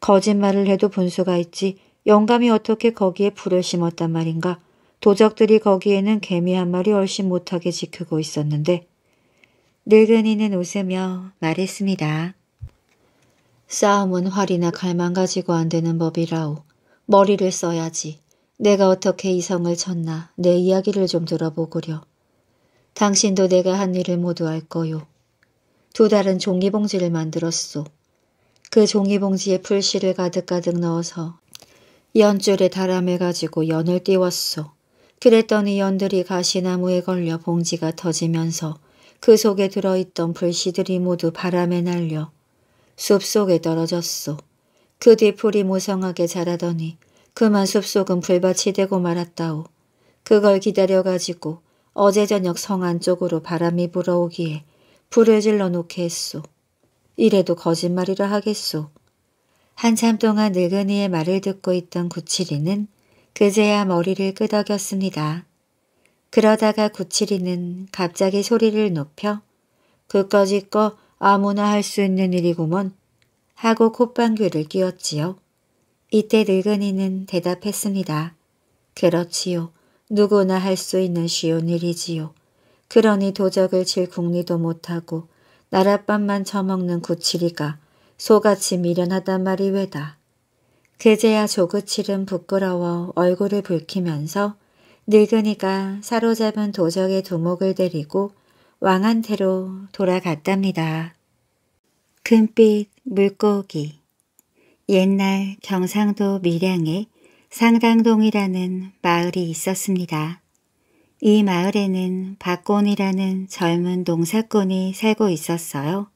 거짓말을 해도 분수가 있지 영감이 어떻게 거기에 불을 심었단 말인가. 도적들이 거기에는 개미 한 마리 얼씬 못하게 지키고 있었는데 늙은이는 웃으며 말했습니다. 싸움은 활이나 칼만 가지고 안 되는 법이라오. 머리를 써야지. 내가 어떻게 이성을 쳤나 내 이야기를 좀 들어보구려. 당신도 내가 한 일을 모두 알 거요. 두 다른 종이봉지를 만들었소. 그 종이봉지에 풀씨를 가득가득 넣어서 연줄에 달아매가지고 연을 띄웠소. 그랬더니 연들이 가시나무에 걸려 봉지가 터지면서 그 속에 들어있던 불씨들이 모두 바람에 날려 숲속에 떨어졌소. 그뒤 풀이 무성하게 자라더니 그만 숲속은 불밭이 되고 말았다오. 그걸 기다려가지고 어제 저녁 성 안쪽으로 바람이 불어오기에 불을 질러 놓게 했소. 이래도 거짓말이라 하겠소. 한참 동안 늙은이의 말을 듣고 있던 구칠이는 그제야 머리를 끄덕였습니다. 그러다가 구칠이는 갑자기 소리를 높여 그까지 거 아무나 할 수 있는 일이구먼 하고 콧방귀를 뀌었지요. 이때 늙은이는 대답했습니다. 그렇지요. 누구나 할 수 있는 쉬운 일이지요. 그러니 도적을 칠 궁리도 못하고 나랏밥만 처먹는 구칠이가 소같이 미련하단 말이 왜다. 그제야 조그칠은 부끄러워 얼굴을 붉히면서 늙은이가 사로잡은 도적의 두목을 데리고 왕한테로 돌아갔답니다. 금빛 물고기 옛날 경상도 밀양에 상당동이라는 마을이 있었습니다. 이 마을에는 박곤이라는 젊은 농사꾼이 살고 있었어요.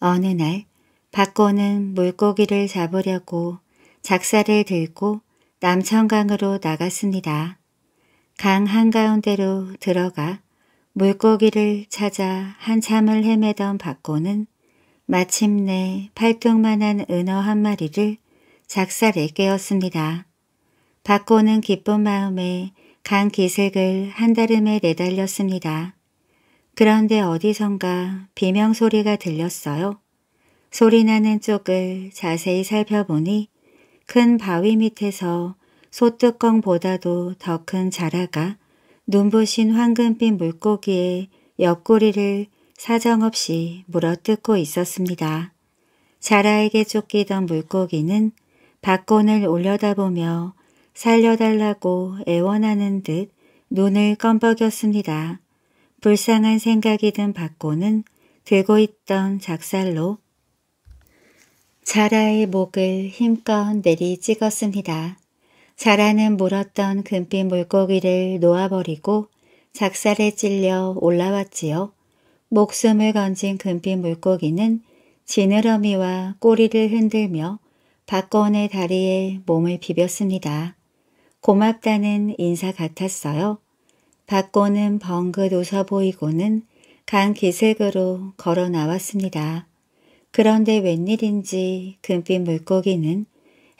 어느 날 박곤은 물고기를 잡으려고 작사를 들고 남천강으로 나갔습니다. 강 한가운데로 들어가 물고기를 찾아 한참을 헤매던 박곤은 마침내 팔뚝만한 은어 한 마리를 작살에 깨었습니다. 박곤은 기쁜 마음에 강 기색을 한달음에 내달렸습니다. 그런데 어디선가 비명 소리가 들렸어요. 소리 나는 쪽을 자세히 살펴보니 큰 바위 밑에서 소뚜껑보다도 더 큰 자라가 눈부신 황금빛 물고기의 옆구리를 사정없이 물어뜯고 있었습니다. 자라에게 쫓기던 물고기는 밖곤을 올려다보며 살려달라고 애원하는 듯 눈을 껌뻑였습니다. 불쌍한 생각이 든 박고는 들고 있던 작살로 자라의 목을 힘껏 내리 찍었습니다. 자라는 물었던 금빛 물고기를 놓아버리고 작살에 찔려 올라왔지요. 목숨을 건진 금빛 물고기는 지느러미와 꼬리를 흔들며 박건의 다리에 몸을 비볐습니다. 고맙다는 인사 같았어요. 박고는 벙긋 웃어 보이고는 간 기색으로 걸어 나왔습니다. 그런데 웬일인지 금빛 물고기는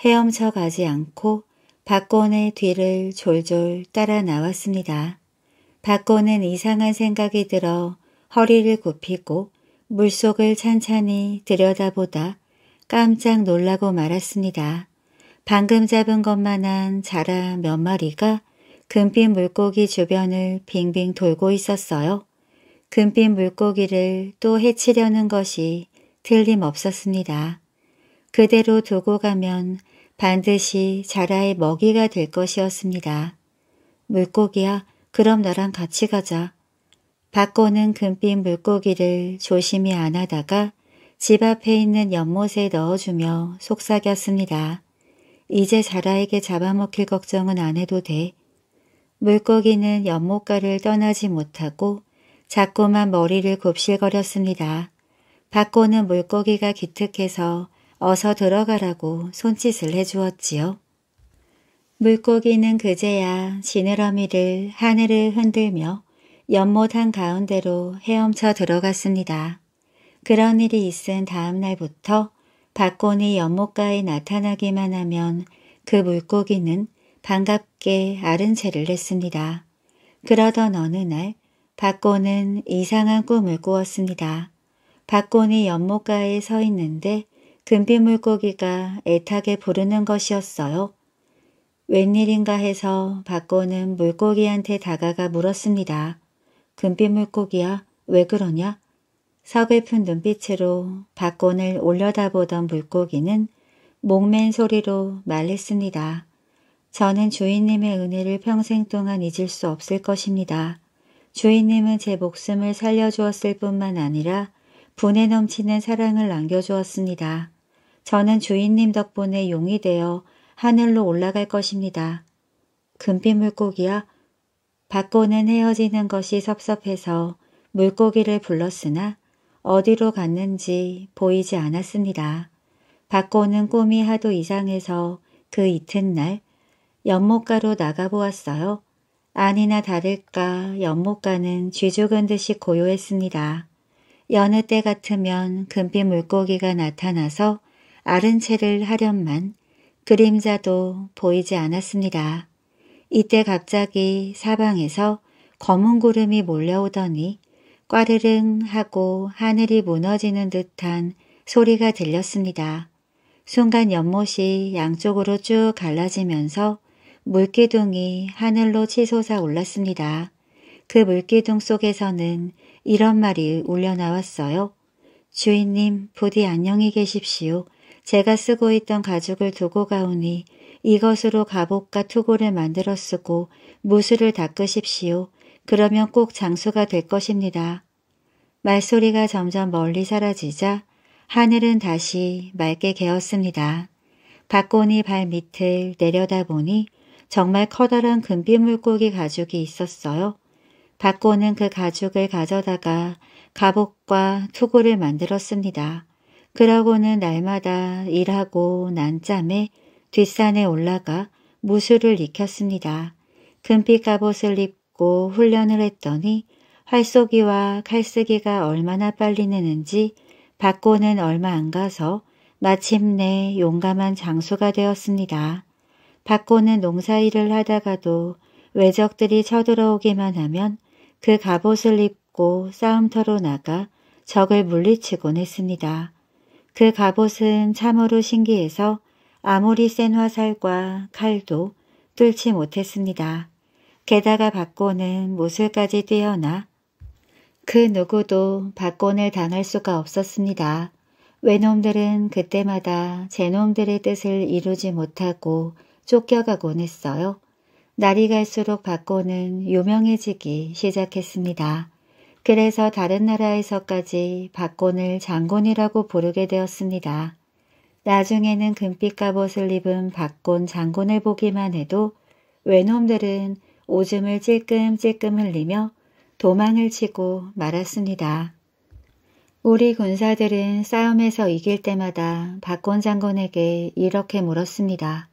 헤엄쳐 가지 않고 박건의 뒤를 졸졸 따라 나왔습니다. 박건은 이상한 생각이 들어 허리를 굽히고 물속을 찬찬히 들여다보다 깜짝 놀라고 말았습니다. 방금 잡은 것만한 자라 몇 마리가 금빛 물고기 주변을 빙빙 돌고 있었어요. 금빛 물고기를 또 해치려는 것이 틀림없었습니다. 그대로 두고 가면 반드시 자라의 먹이가 될 것이었습니다. 물고기야 그럼 나랑 같이 가자. 바꿔는 금빛 물고기를 조심히 안하다가 집 앞에 있는 연못에 넣어주며 속삭였습니다. 이제 자라에게 잡아먹힐 걱정은 안 해도 돼. 물고기는 연못가를 떠나지 못하고 자꾸만 머리를 곱실거렸습니다. 박고는 물고기가 기특해서 어서 들어가라고 손짓을 해주었지요. 물고기는 그제야 지느러미를 하늘을 흔들며 연못 한가운데로 헤엄쳐 들어갔습니다. 그런 일이 있은 다음 날부터 박곤이 연못가에 나타나기만 하면 그 물고기는 반갑게 아른새를 냈습니다. 그러던 어느 날 박곤은 이상한 꿈을 꾸었습니다. 박곤이 연못가에 서 있는데 금빛 물고기가 애타게 부르는 것이었어요. 웬일인가 해서 박고은 물고기한테 다가가 물었습니다. 금빛 물고기야, 왜 그러냐? 서글픈 눈빛으로 박온을 올려다보던 물고기는 목맨 소리로 말했습니다. 저는 주인님의 은혜를 평생 동안 잊을 수 없을 것입니다. 주인님은 제 목숨을 살려주었을 뿐만 아니라 분에 넘치는 사랑을 남겨주었습니다. 저는 주인님 덕분에 용이 되어 하늘로 올라갈 것입니다. 금빛 물고기야 박고는 헤어지는 것이 섭섭해서 물고기를 불렀으나 어디로 갔는지 보이지 않았습니다. 바꿔는 꿈이 하도 이상해서 그 이튿날 연못가로 나가보았어요. 아니나 다를까 연못가는 쥐죽은 듯이 고요했습니다. 여느 때 같으면 금빛 물고기가 나타나서 아른 채를 하련만 그림자도 보이지 않았습니다. 이때 갑자기 사방에서 검은 구름이 몰려오더니 꽈르릉 하고 하늘이 무너지는 듯한 소리가 들렸습니다. 순간 연못이 양쪽으로 쭉 갈라지면서 물기둥이 하늘로 치솟아 올랐습니다. 그 물기둥 속에서는 이런 말이 울려나왔어요. 주인님, 부디 안녕히 계십시오. 제가 쓰고 있던 가죽을 두고 가오니 이것으로 갑옷과 투구를 만들어 쓰고 무술을 닦으십시오. 그러면 꼭 장수가 될 것입니다. 말소리가 점점 멀리 사라지자 하늘은 다시 맑게 개었습니다. 박곤이 발 밑을 내려다보니 정말 커다란 금빛 물고기 가죽이 있었어요. 박곤은그 가죽을 가져다가 갑옷과 투구를 만들었습니다. 그러고는 날마다 일하고 난짬에 뒷산에 올라가 무술을 익혔습니다. 금빛 갑옷을 입고 받고 훈련을 했더니 활쏘기와 칼쓰기가 얼마나 빨리 느는지 받고는 얼마 안 가서 마침내 용감한 장수가 되었습니다. 받고는 농사일을 하다가도 외적들이 쳐들어오기만 하면 그 갑옷을 입고 싸움터로 나가 적을 물리치곤 했습니다. 그 갑옷은 참으로 신기해서 아무리 센 화살과 칼도 뚫지 못했습니다. 게다가 박고는 무술까지 뛰어나 그 누구도 박곤을 당할 수가 없었습니다. 외놈들은 그때마다 제놈들의 뜻을 이루지 못하고 쫓겨가곤 했어요. 날이 갈수록 박고는 유명해지기 시작했습니다. 그래서 다른 나라에서까지 박곤을 장군이라고 부르게 되었습니다. 나중에는 금빛 갑옷을 입은 박곤 장군을 보기만 해도 외놈들은 오줌을 찔끔찔끔 흘리며 도망을 치고 말았습니다. 우리 군사들은 싸움에서 이길 때마다 박군 장군에게 이렇게 물었습니다.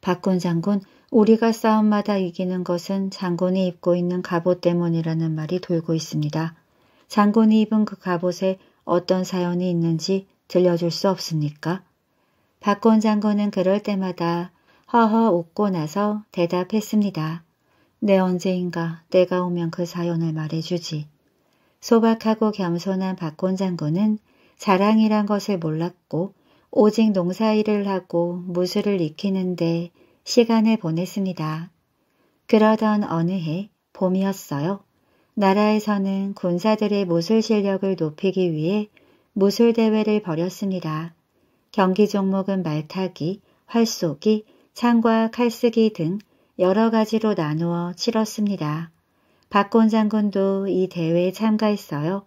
박군 장군, 우리가 싸움마다 이기는 것은 장군이 입고 있는 갑옷 때문이라는 말이 돌고 있습니다. 장군이 입은 그 갑옷에 어떤 사연이 있는지 들려줄 수 없습니까? 박군 장군은 그럴 때마다 허허 웃고 나서 대답했습니다. 내 언제인가 내가 오면 그 사연을 말해주지. 소박하고 겸손한 박곤 장군은 자랑이란 것을 몰랐고 오직 농사일을 하고 무술을 익히는데 시간을 보냈습니다. 그러던 어느 해 봄이었어요. 나라에서는 군사들의 무술 실력을 높이기 위해 무술 대회를 벌였습니다. 경기 종목은 말타기, 활쏘기, 창과 칼쓰기 등 여러 가지로 나누어 치렀습니다. 박곤 장군도 이 대회에 참가했어요.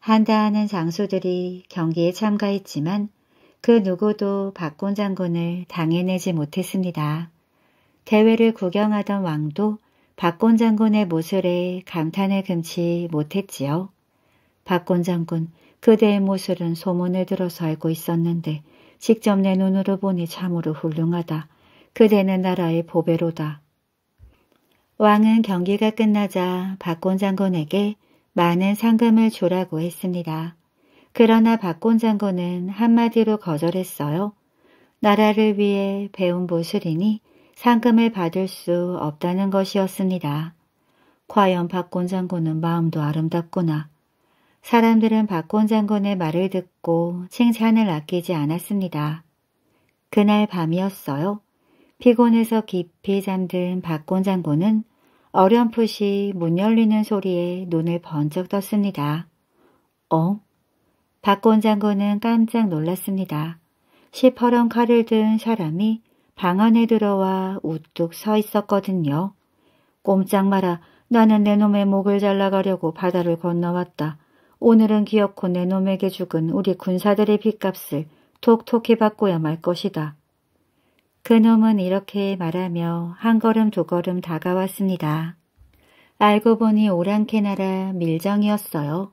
한다하는 장수들이 경기에 참가했지만 그 누구도 박곤 장군을 당해내지 못했습니다. 대회를 구경하던 왕도 박곤 장군의 모술에 감탄을 금치 못했지요. 박곤 장군, 그대의 모술은 소문을 들어서 알고 있었는데 직접 내 눈으로 보니 참으로 훌륭하다. 그대는 나라의 보배로다. 왕은 경기가 끝나자 박곤 장군에게 많은 상금을 주라고 했습니다. 그러나 박곤 장군은 한마디로 거절했어요. 나라를 위해 배운 보술이니 상금을 받을 수 없다는 것이었습니다. 과연 박곤 장군은 마음도 아름답구나. 사람들은 박곤 장군의 말을 듣고 칭찬을 아끼지 않았습니다. 그날 밤이었어요. 피곤해서 깊이 잠든 박곤 장군은 어렴풋이 문 열리는 소리에 눈을 번쩍 떴습니다. 어? 박곤 장군은 깜짝 놀랐습니다. 시퍼런 칼을 든 사람이 방 안에 들어와 우뚝 서 있었거든요. 꼼짝 마라. 나는 내 놈의 목을 잘라가려고 바다를 건너왔다. 오늘은 기어코 내 놈에게 죽은 우리 군사들의 빚값을 톡톡히 받고야 말 것이다. 그놈은 이렇게 말하며 한 걸음 두 걸음 다가왔습니다. 알고 보니 오랑캐나라 밀정이었어요.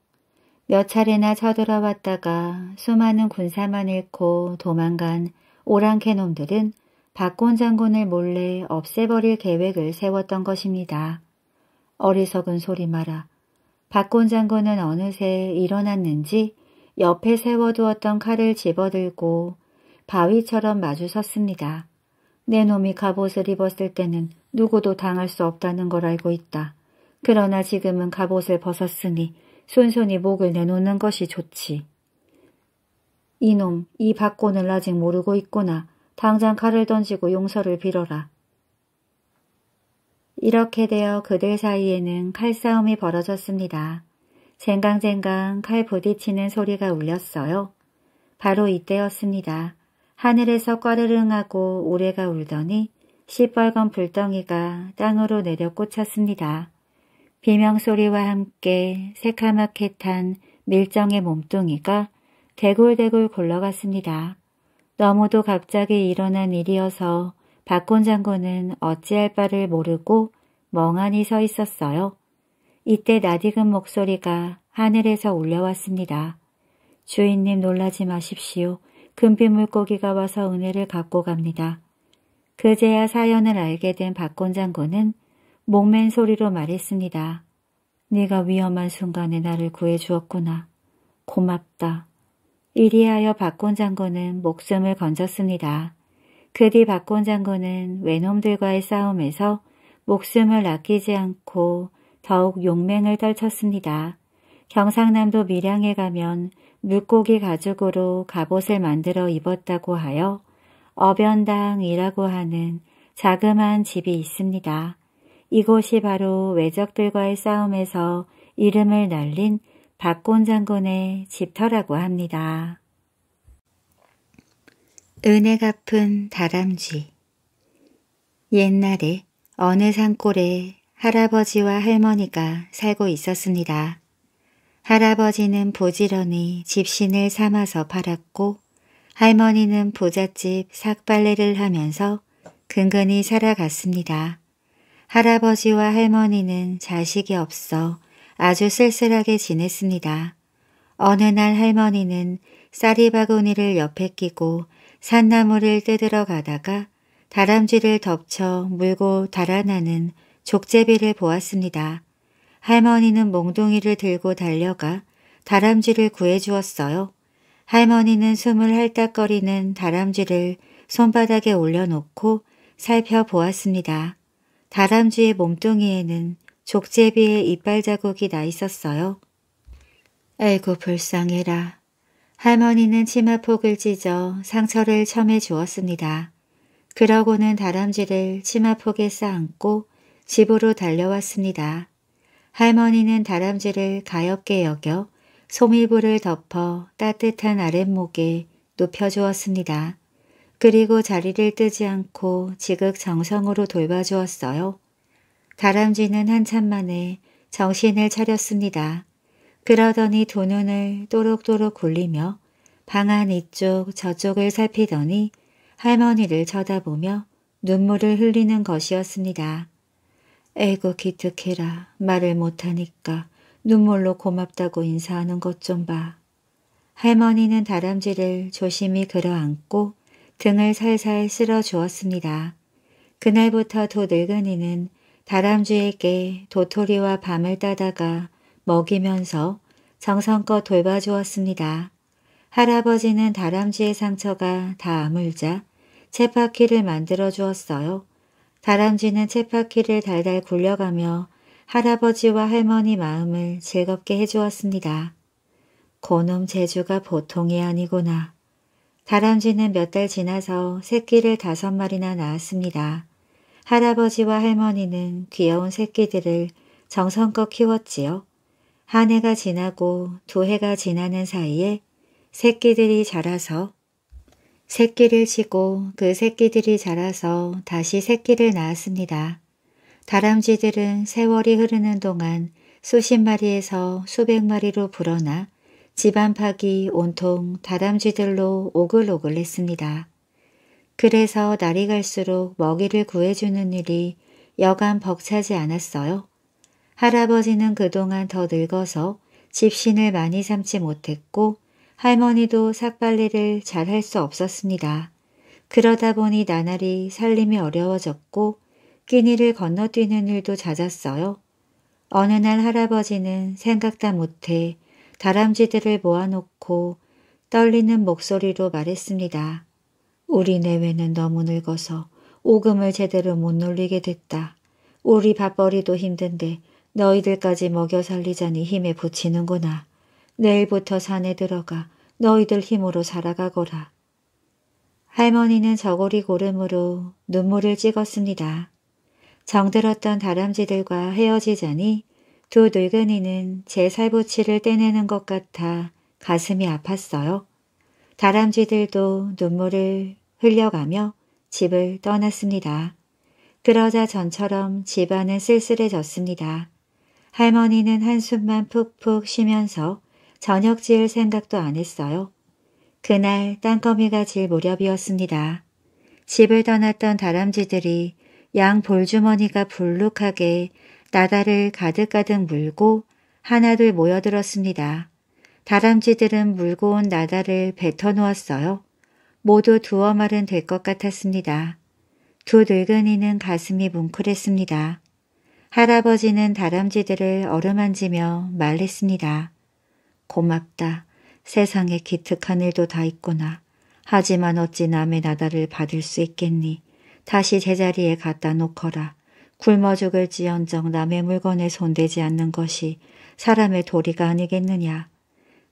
몇 차례나 쳐들어왔다가 수많은 군사만 잃고 도망간 오랑캐놈들은 박곤 장군을 몰래 없애버릴 계획을 세웠던 것입니다. 어리석은 소리 마라. 박곤 장군은 어느새 일어났는지 옆에 세워두었던 칼을 집어들고 바위처럼 마주 섰습니다. 내 놈이 갑옷을 입었을 때는 누구도 당할 수 없다는 걸 알고 있다. 그러나 지금은 갑옷을 벗었으니 손손히 목을 내놓는 것이 좋지. 이놈, 이 박곤을 아직 모르고 있구나. 당장 칼을 던지고 용서를 빌어라. 이렇게 되어 그들 사이에는 칼싸움이 벌어졌습니다. 쟁강쟁강 칼 부딪히는 소리가 울렸어요. 바로 이때였습니다. 하늘에서 꽈르릉하고 오래가 울더니 시뻘건 불덩이가 땅으로 내려 꽂혔습니다. 비명소리와 함께 새카맣게 탄 밀정의 몸뚱이가 대굴대굴 굴러갔습니다. 너무도 갑자기 일어난 일이어서 박곤 장군은 어찌할 바를 모르고 멍하니 서 있었어요. 이때 나디근 목소리가 하늘에서 울려왔습니다. 주인님 놀라지 마십시오. 금빛 물고기가 와서 은혜를 갖고 갑니다. 그제야 사연을 알게 된 박곤 장군은 목맨 소리로 말했습니다. 네가 위험한 순간에 나를 구해주었구나. 고맙다. 이리하여 박곤 장군은 목숨을 건졌습니다. 그 뒤 박곤 장군은 외놈들과의 싸움에서 목숨을 아끼지 않고 더욱 용맹을 떨쳤습니다. 경상남도 밀양에 가면 물고기 가죽으로 갑옷을 만들어 입었다고 하여 어변당이라고 하는 자그마한 집이 있습니다. 이곳이 바로 외적들과의 싸움에서 이름을 날린 박곤 장군의 집터라고 합니다. 은혜 갚은 다람쥐 옛날에 어느 산골에 할아버지와 할머니가 살고 있었습니다. 할아버지는 부지런히 집신을 삼아서 팔았고 할머니는 부잣집 삭발레를 하면서 근근히 살아갔습니다. 할아버지와 할머니는 자식이 없어 아주 쓸쓸하게 지냈습니다. 어느 날 할머니는 쌀이 바구니를 옆에 끼고 산나물을 뜯으러 가다가 다람쥐를 덮쳐 물고 달아나는 족제비를 보았습니다. 할머니는 몽둥이를 들고 달려가 다람쥐를 구해주었어요. 할머니는 숨을 핥닥거리는 다람쥐를 손바닥에 올려놓고 살펴보았습니다. 다람쥐의 몸뚱이에는 족제비의 이빨 자국이 나 있었어요. 에이구 불쌍해라. 할머니는 치마폭을 찢어 상처를 첨해 주었습니다. 그러고는 다람쥐를 치마폭에 싸안고 집으로 달려왔습니다. 할머니는 다람쥐를 가엽게 여겨 소미불을 덮어 따뜻한 아랫목에 눕혀주었습니다 그리고 자리를 뜨지 않고 지극정성으로 돌봐주었어요. 다람쥐는 한참 만에 정신을 차렸습니다. 그러더니 두 눈을 또록또록 굴리며 방 안 이쪽 저쪽을 살피더니 할머니를 쳐다보며 눈물을 흘리는 것이었습니다. 에고 기특해라. 말을 못하니까 눈물로 고맙다고 인사하는 것 좀 봐. 할머니는 다람쥐를 조심히 걸어안고 등을 살살 쓸어 주었습니다. 그날부터 도 늙은이는 다람쥐에게 도토리와 밤을 따다가 먹이면서 정성껏 돌봐주었습니다. 할아버지는 다람쥐의 상처가 다 아물자 채바퀴를 만들어 주었어요. 다람쥐는 채바퀴를 달달 굴려가며 할아버지와 할머니 마음을 즐겁게 해주었습니다. 고놈 재주가 보통이 아니구나. 다람쥐는 몇 달 지나서 새끼를 다섯 마리나 낳았습니다. 할아버지와 할머니는 귀여운 새끼들을 정성껏 키웠지요. 한 해가 지나고 두 해가 지나는 사이에 새끼들이 자라서 새끼를 쉬고 그 새끼들이 자라서 다시 새끼를 낳았습니다. 다람쥐들은 세월이 흐르는 동안 수십 마리에서 수백 마리로 불어나 집안 팍이 온통 다람쥐들로 오글오글했습니다. 그래서 날이 갈수록 먹이를 구해주는 일이 여간 벅차지 않았어요. 할아버지는 그동안 더 늙어서 집신을 많이 삼지 못했고 할머니도 삭발리를 잘 할 수 없었습니다. 그러다 보니 나날이 살림이 어려워졌고 끼니를 건너뛰는 일도 잦았어요. 어느 날 할아버지는 생각다 못해 다람쥐들을 모아놓고 떨리는 목소리로 말했습니다. 우리 내외는 너무 늙어서 오금을 제대로 못 놀리게 됐다. 우리 밥벌이도 힘든데 너희들까지 먹여 살리자니 힘에 부치는구나. 내일부터 산에 들어가 너희들 힘으로 살아가거라. 할머니는 저고리 고름으로 눈물을 찍었습니다. 정들었던 다람쥐들과 헤어지자니 두 늙은이는 제 살부치를 떼내는 것 같아 가슴이 아팠어요. 다람쥐들도 눈물을 흘려가며 집을 떠났습니다. 그러자 전처럼 집안은 쓸쓸해졌습니다. 할머니는 한숨만 푹푹 쉬면서 저녁 지을 생각도 안 했어요. 그날 땅거미가 질 무렵이었습니다. 집을 떠났던 다람쥐들이 양 볼주머니가 불룩하게 나다를 가득가득 물고 하나둘 모여들었습니다. 다람쥐들은 물고 온 나다를 뱉어놓았어요. 모두 두어 말은 될 것 같았습니다. 두 늙은이는 가슴이 뭉클했습니다. 할아버지는 다람쥐들을 어루만지며 말했습니다. 고맙다. 세상에 기특한 일도 다 있구나. 하지만 어찌 남의 나다를 받을 수 있겠니. 다시 제자리에 갖다 놓거라. 굶어 죽을 지언정 남의 물건에 손대지 않는 것이 사람의 도리가 아니겠느냐.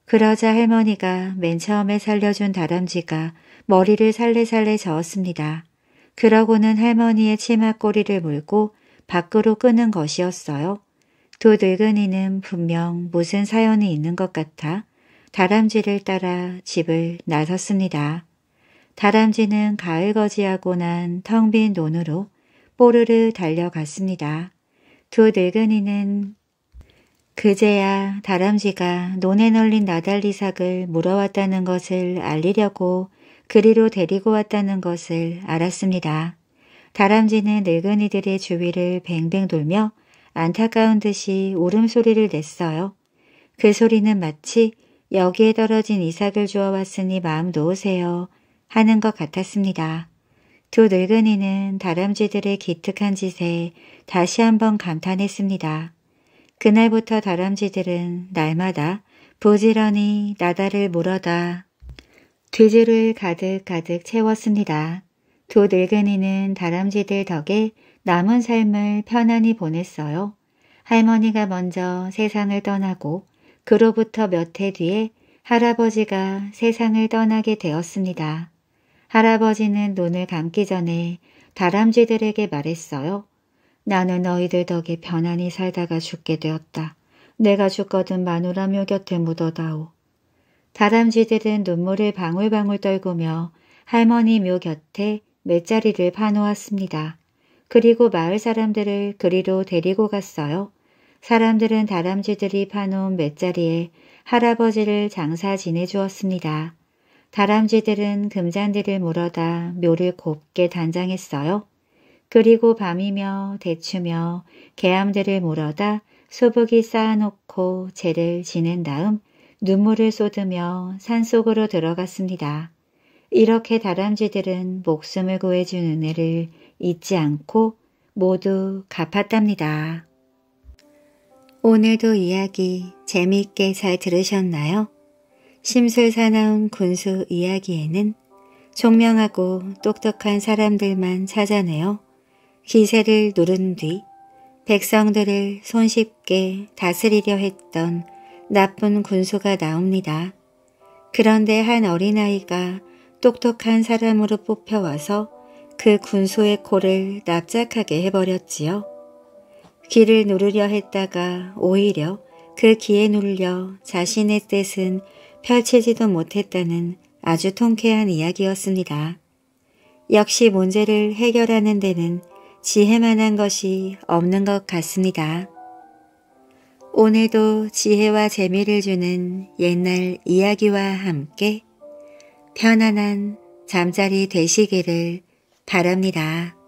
그러자 할머니가 맨 처음에 살려준 다람쥐가 머리를 살레살레 저었습니다. 그러고는 할머니의 치마 꼬리를 물고 밖으로 끄는 것이었어요. 두 늙은이는 분명 무슨 사연이 있는 것 같아 다람쥐를 따라 집을 나섰습니다. 다람쥐는 가을 거지하고 난 텅 빈 논으로 뽀르르 달려갔습니다. 두 늙은이는 그제야 다람쥐가 논에 널린 나달리삭을 물어왔다는 것을 알리려고 그리로 데리고 왔다는 것을 알았습니다. 다람쥐는 늙은이들의 주위를 뱅뱅 돌며 안타까운 듯이 울음소리를 냈어요. 그 소리는 마치 여기에 떨어진 이삭을 주워왔으니 마음 놓으세요 하는 것 같았습니다. 두 늙은이는 다람쥐들의 기특한 짓에 다시 한번 감탄했습니다. 그날부터 다람쥐들은 날마다 부지런히 나다를 물어다 뒤지를 가득가득 채웠습니다. 두 늙은이는 다람쥐들 덕에 남은 삶을 편안히 보냈어요. 할머니가 먼저 세상을 떠나고 그로부터 몇 해 뒤에 할아버지가 세상을 떠나게 되었습니다. 할아버지는 눈을 감기 전에 다람쥐들에게 말했어요. 나는 너희들 덕에 편안히 살다가 죽게 되었다. 내가 죽거든 마누라묘 곁에 묻어다오. 다람쥐들은 눈물을 방울방울 떨구며 할머니 묘 곁에 몇 자리를 파놓았습니다. 그리고 마을 사람들을 그리로 데리고 갔어요. 사람들은 다람쥐들이 파놓은 맷자리에 할아버지를 장사 지내주었습니다. 다람쥐들은 금잔디를 물어다 묘를 곱게 단장했어요. 그리고 밤이며 대추며 개암들을 물어다 소복이 쌓아놓고 재를 지낸 다음 눈물을 쏟으며 산속으로 들어갔습니다. 이렇게 다람쥐들은 목숨을 구해준 은혜를 잊지 않고 모두 갚았답니다. 오늘도 이야기 재미있게 잘 들으셨나요? 심술사 나운 군수 이야기에는 총명하고 똑똑한 사람들만 찾아내어 기세를 누른 뒤 백성들을 손쉽게 다스리려 했던 나쁜 군수가 나옵니다. 그런데 한 어린아이가 똑똑한 사람으로 뽑혀와서 그 군소의 코를 납작하게 해버렸지요. 귀를 누르려 했다가 오히려 그 귀에 눌려 자신의 뜻은 펼치지도 못했다는 아주 통쾌한 이야기였습니다. 역시 문제를 해결하는 데는 지혜만한 것이 없는 것 같습니다. 오늘도 지혜와 재미를 주는 옛날 이야기와 함께 편안한 잠자리 되시기를 바랍니다.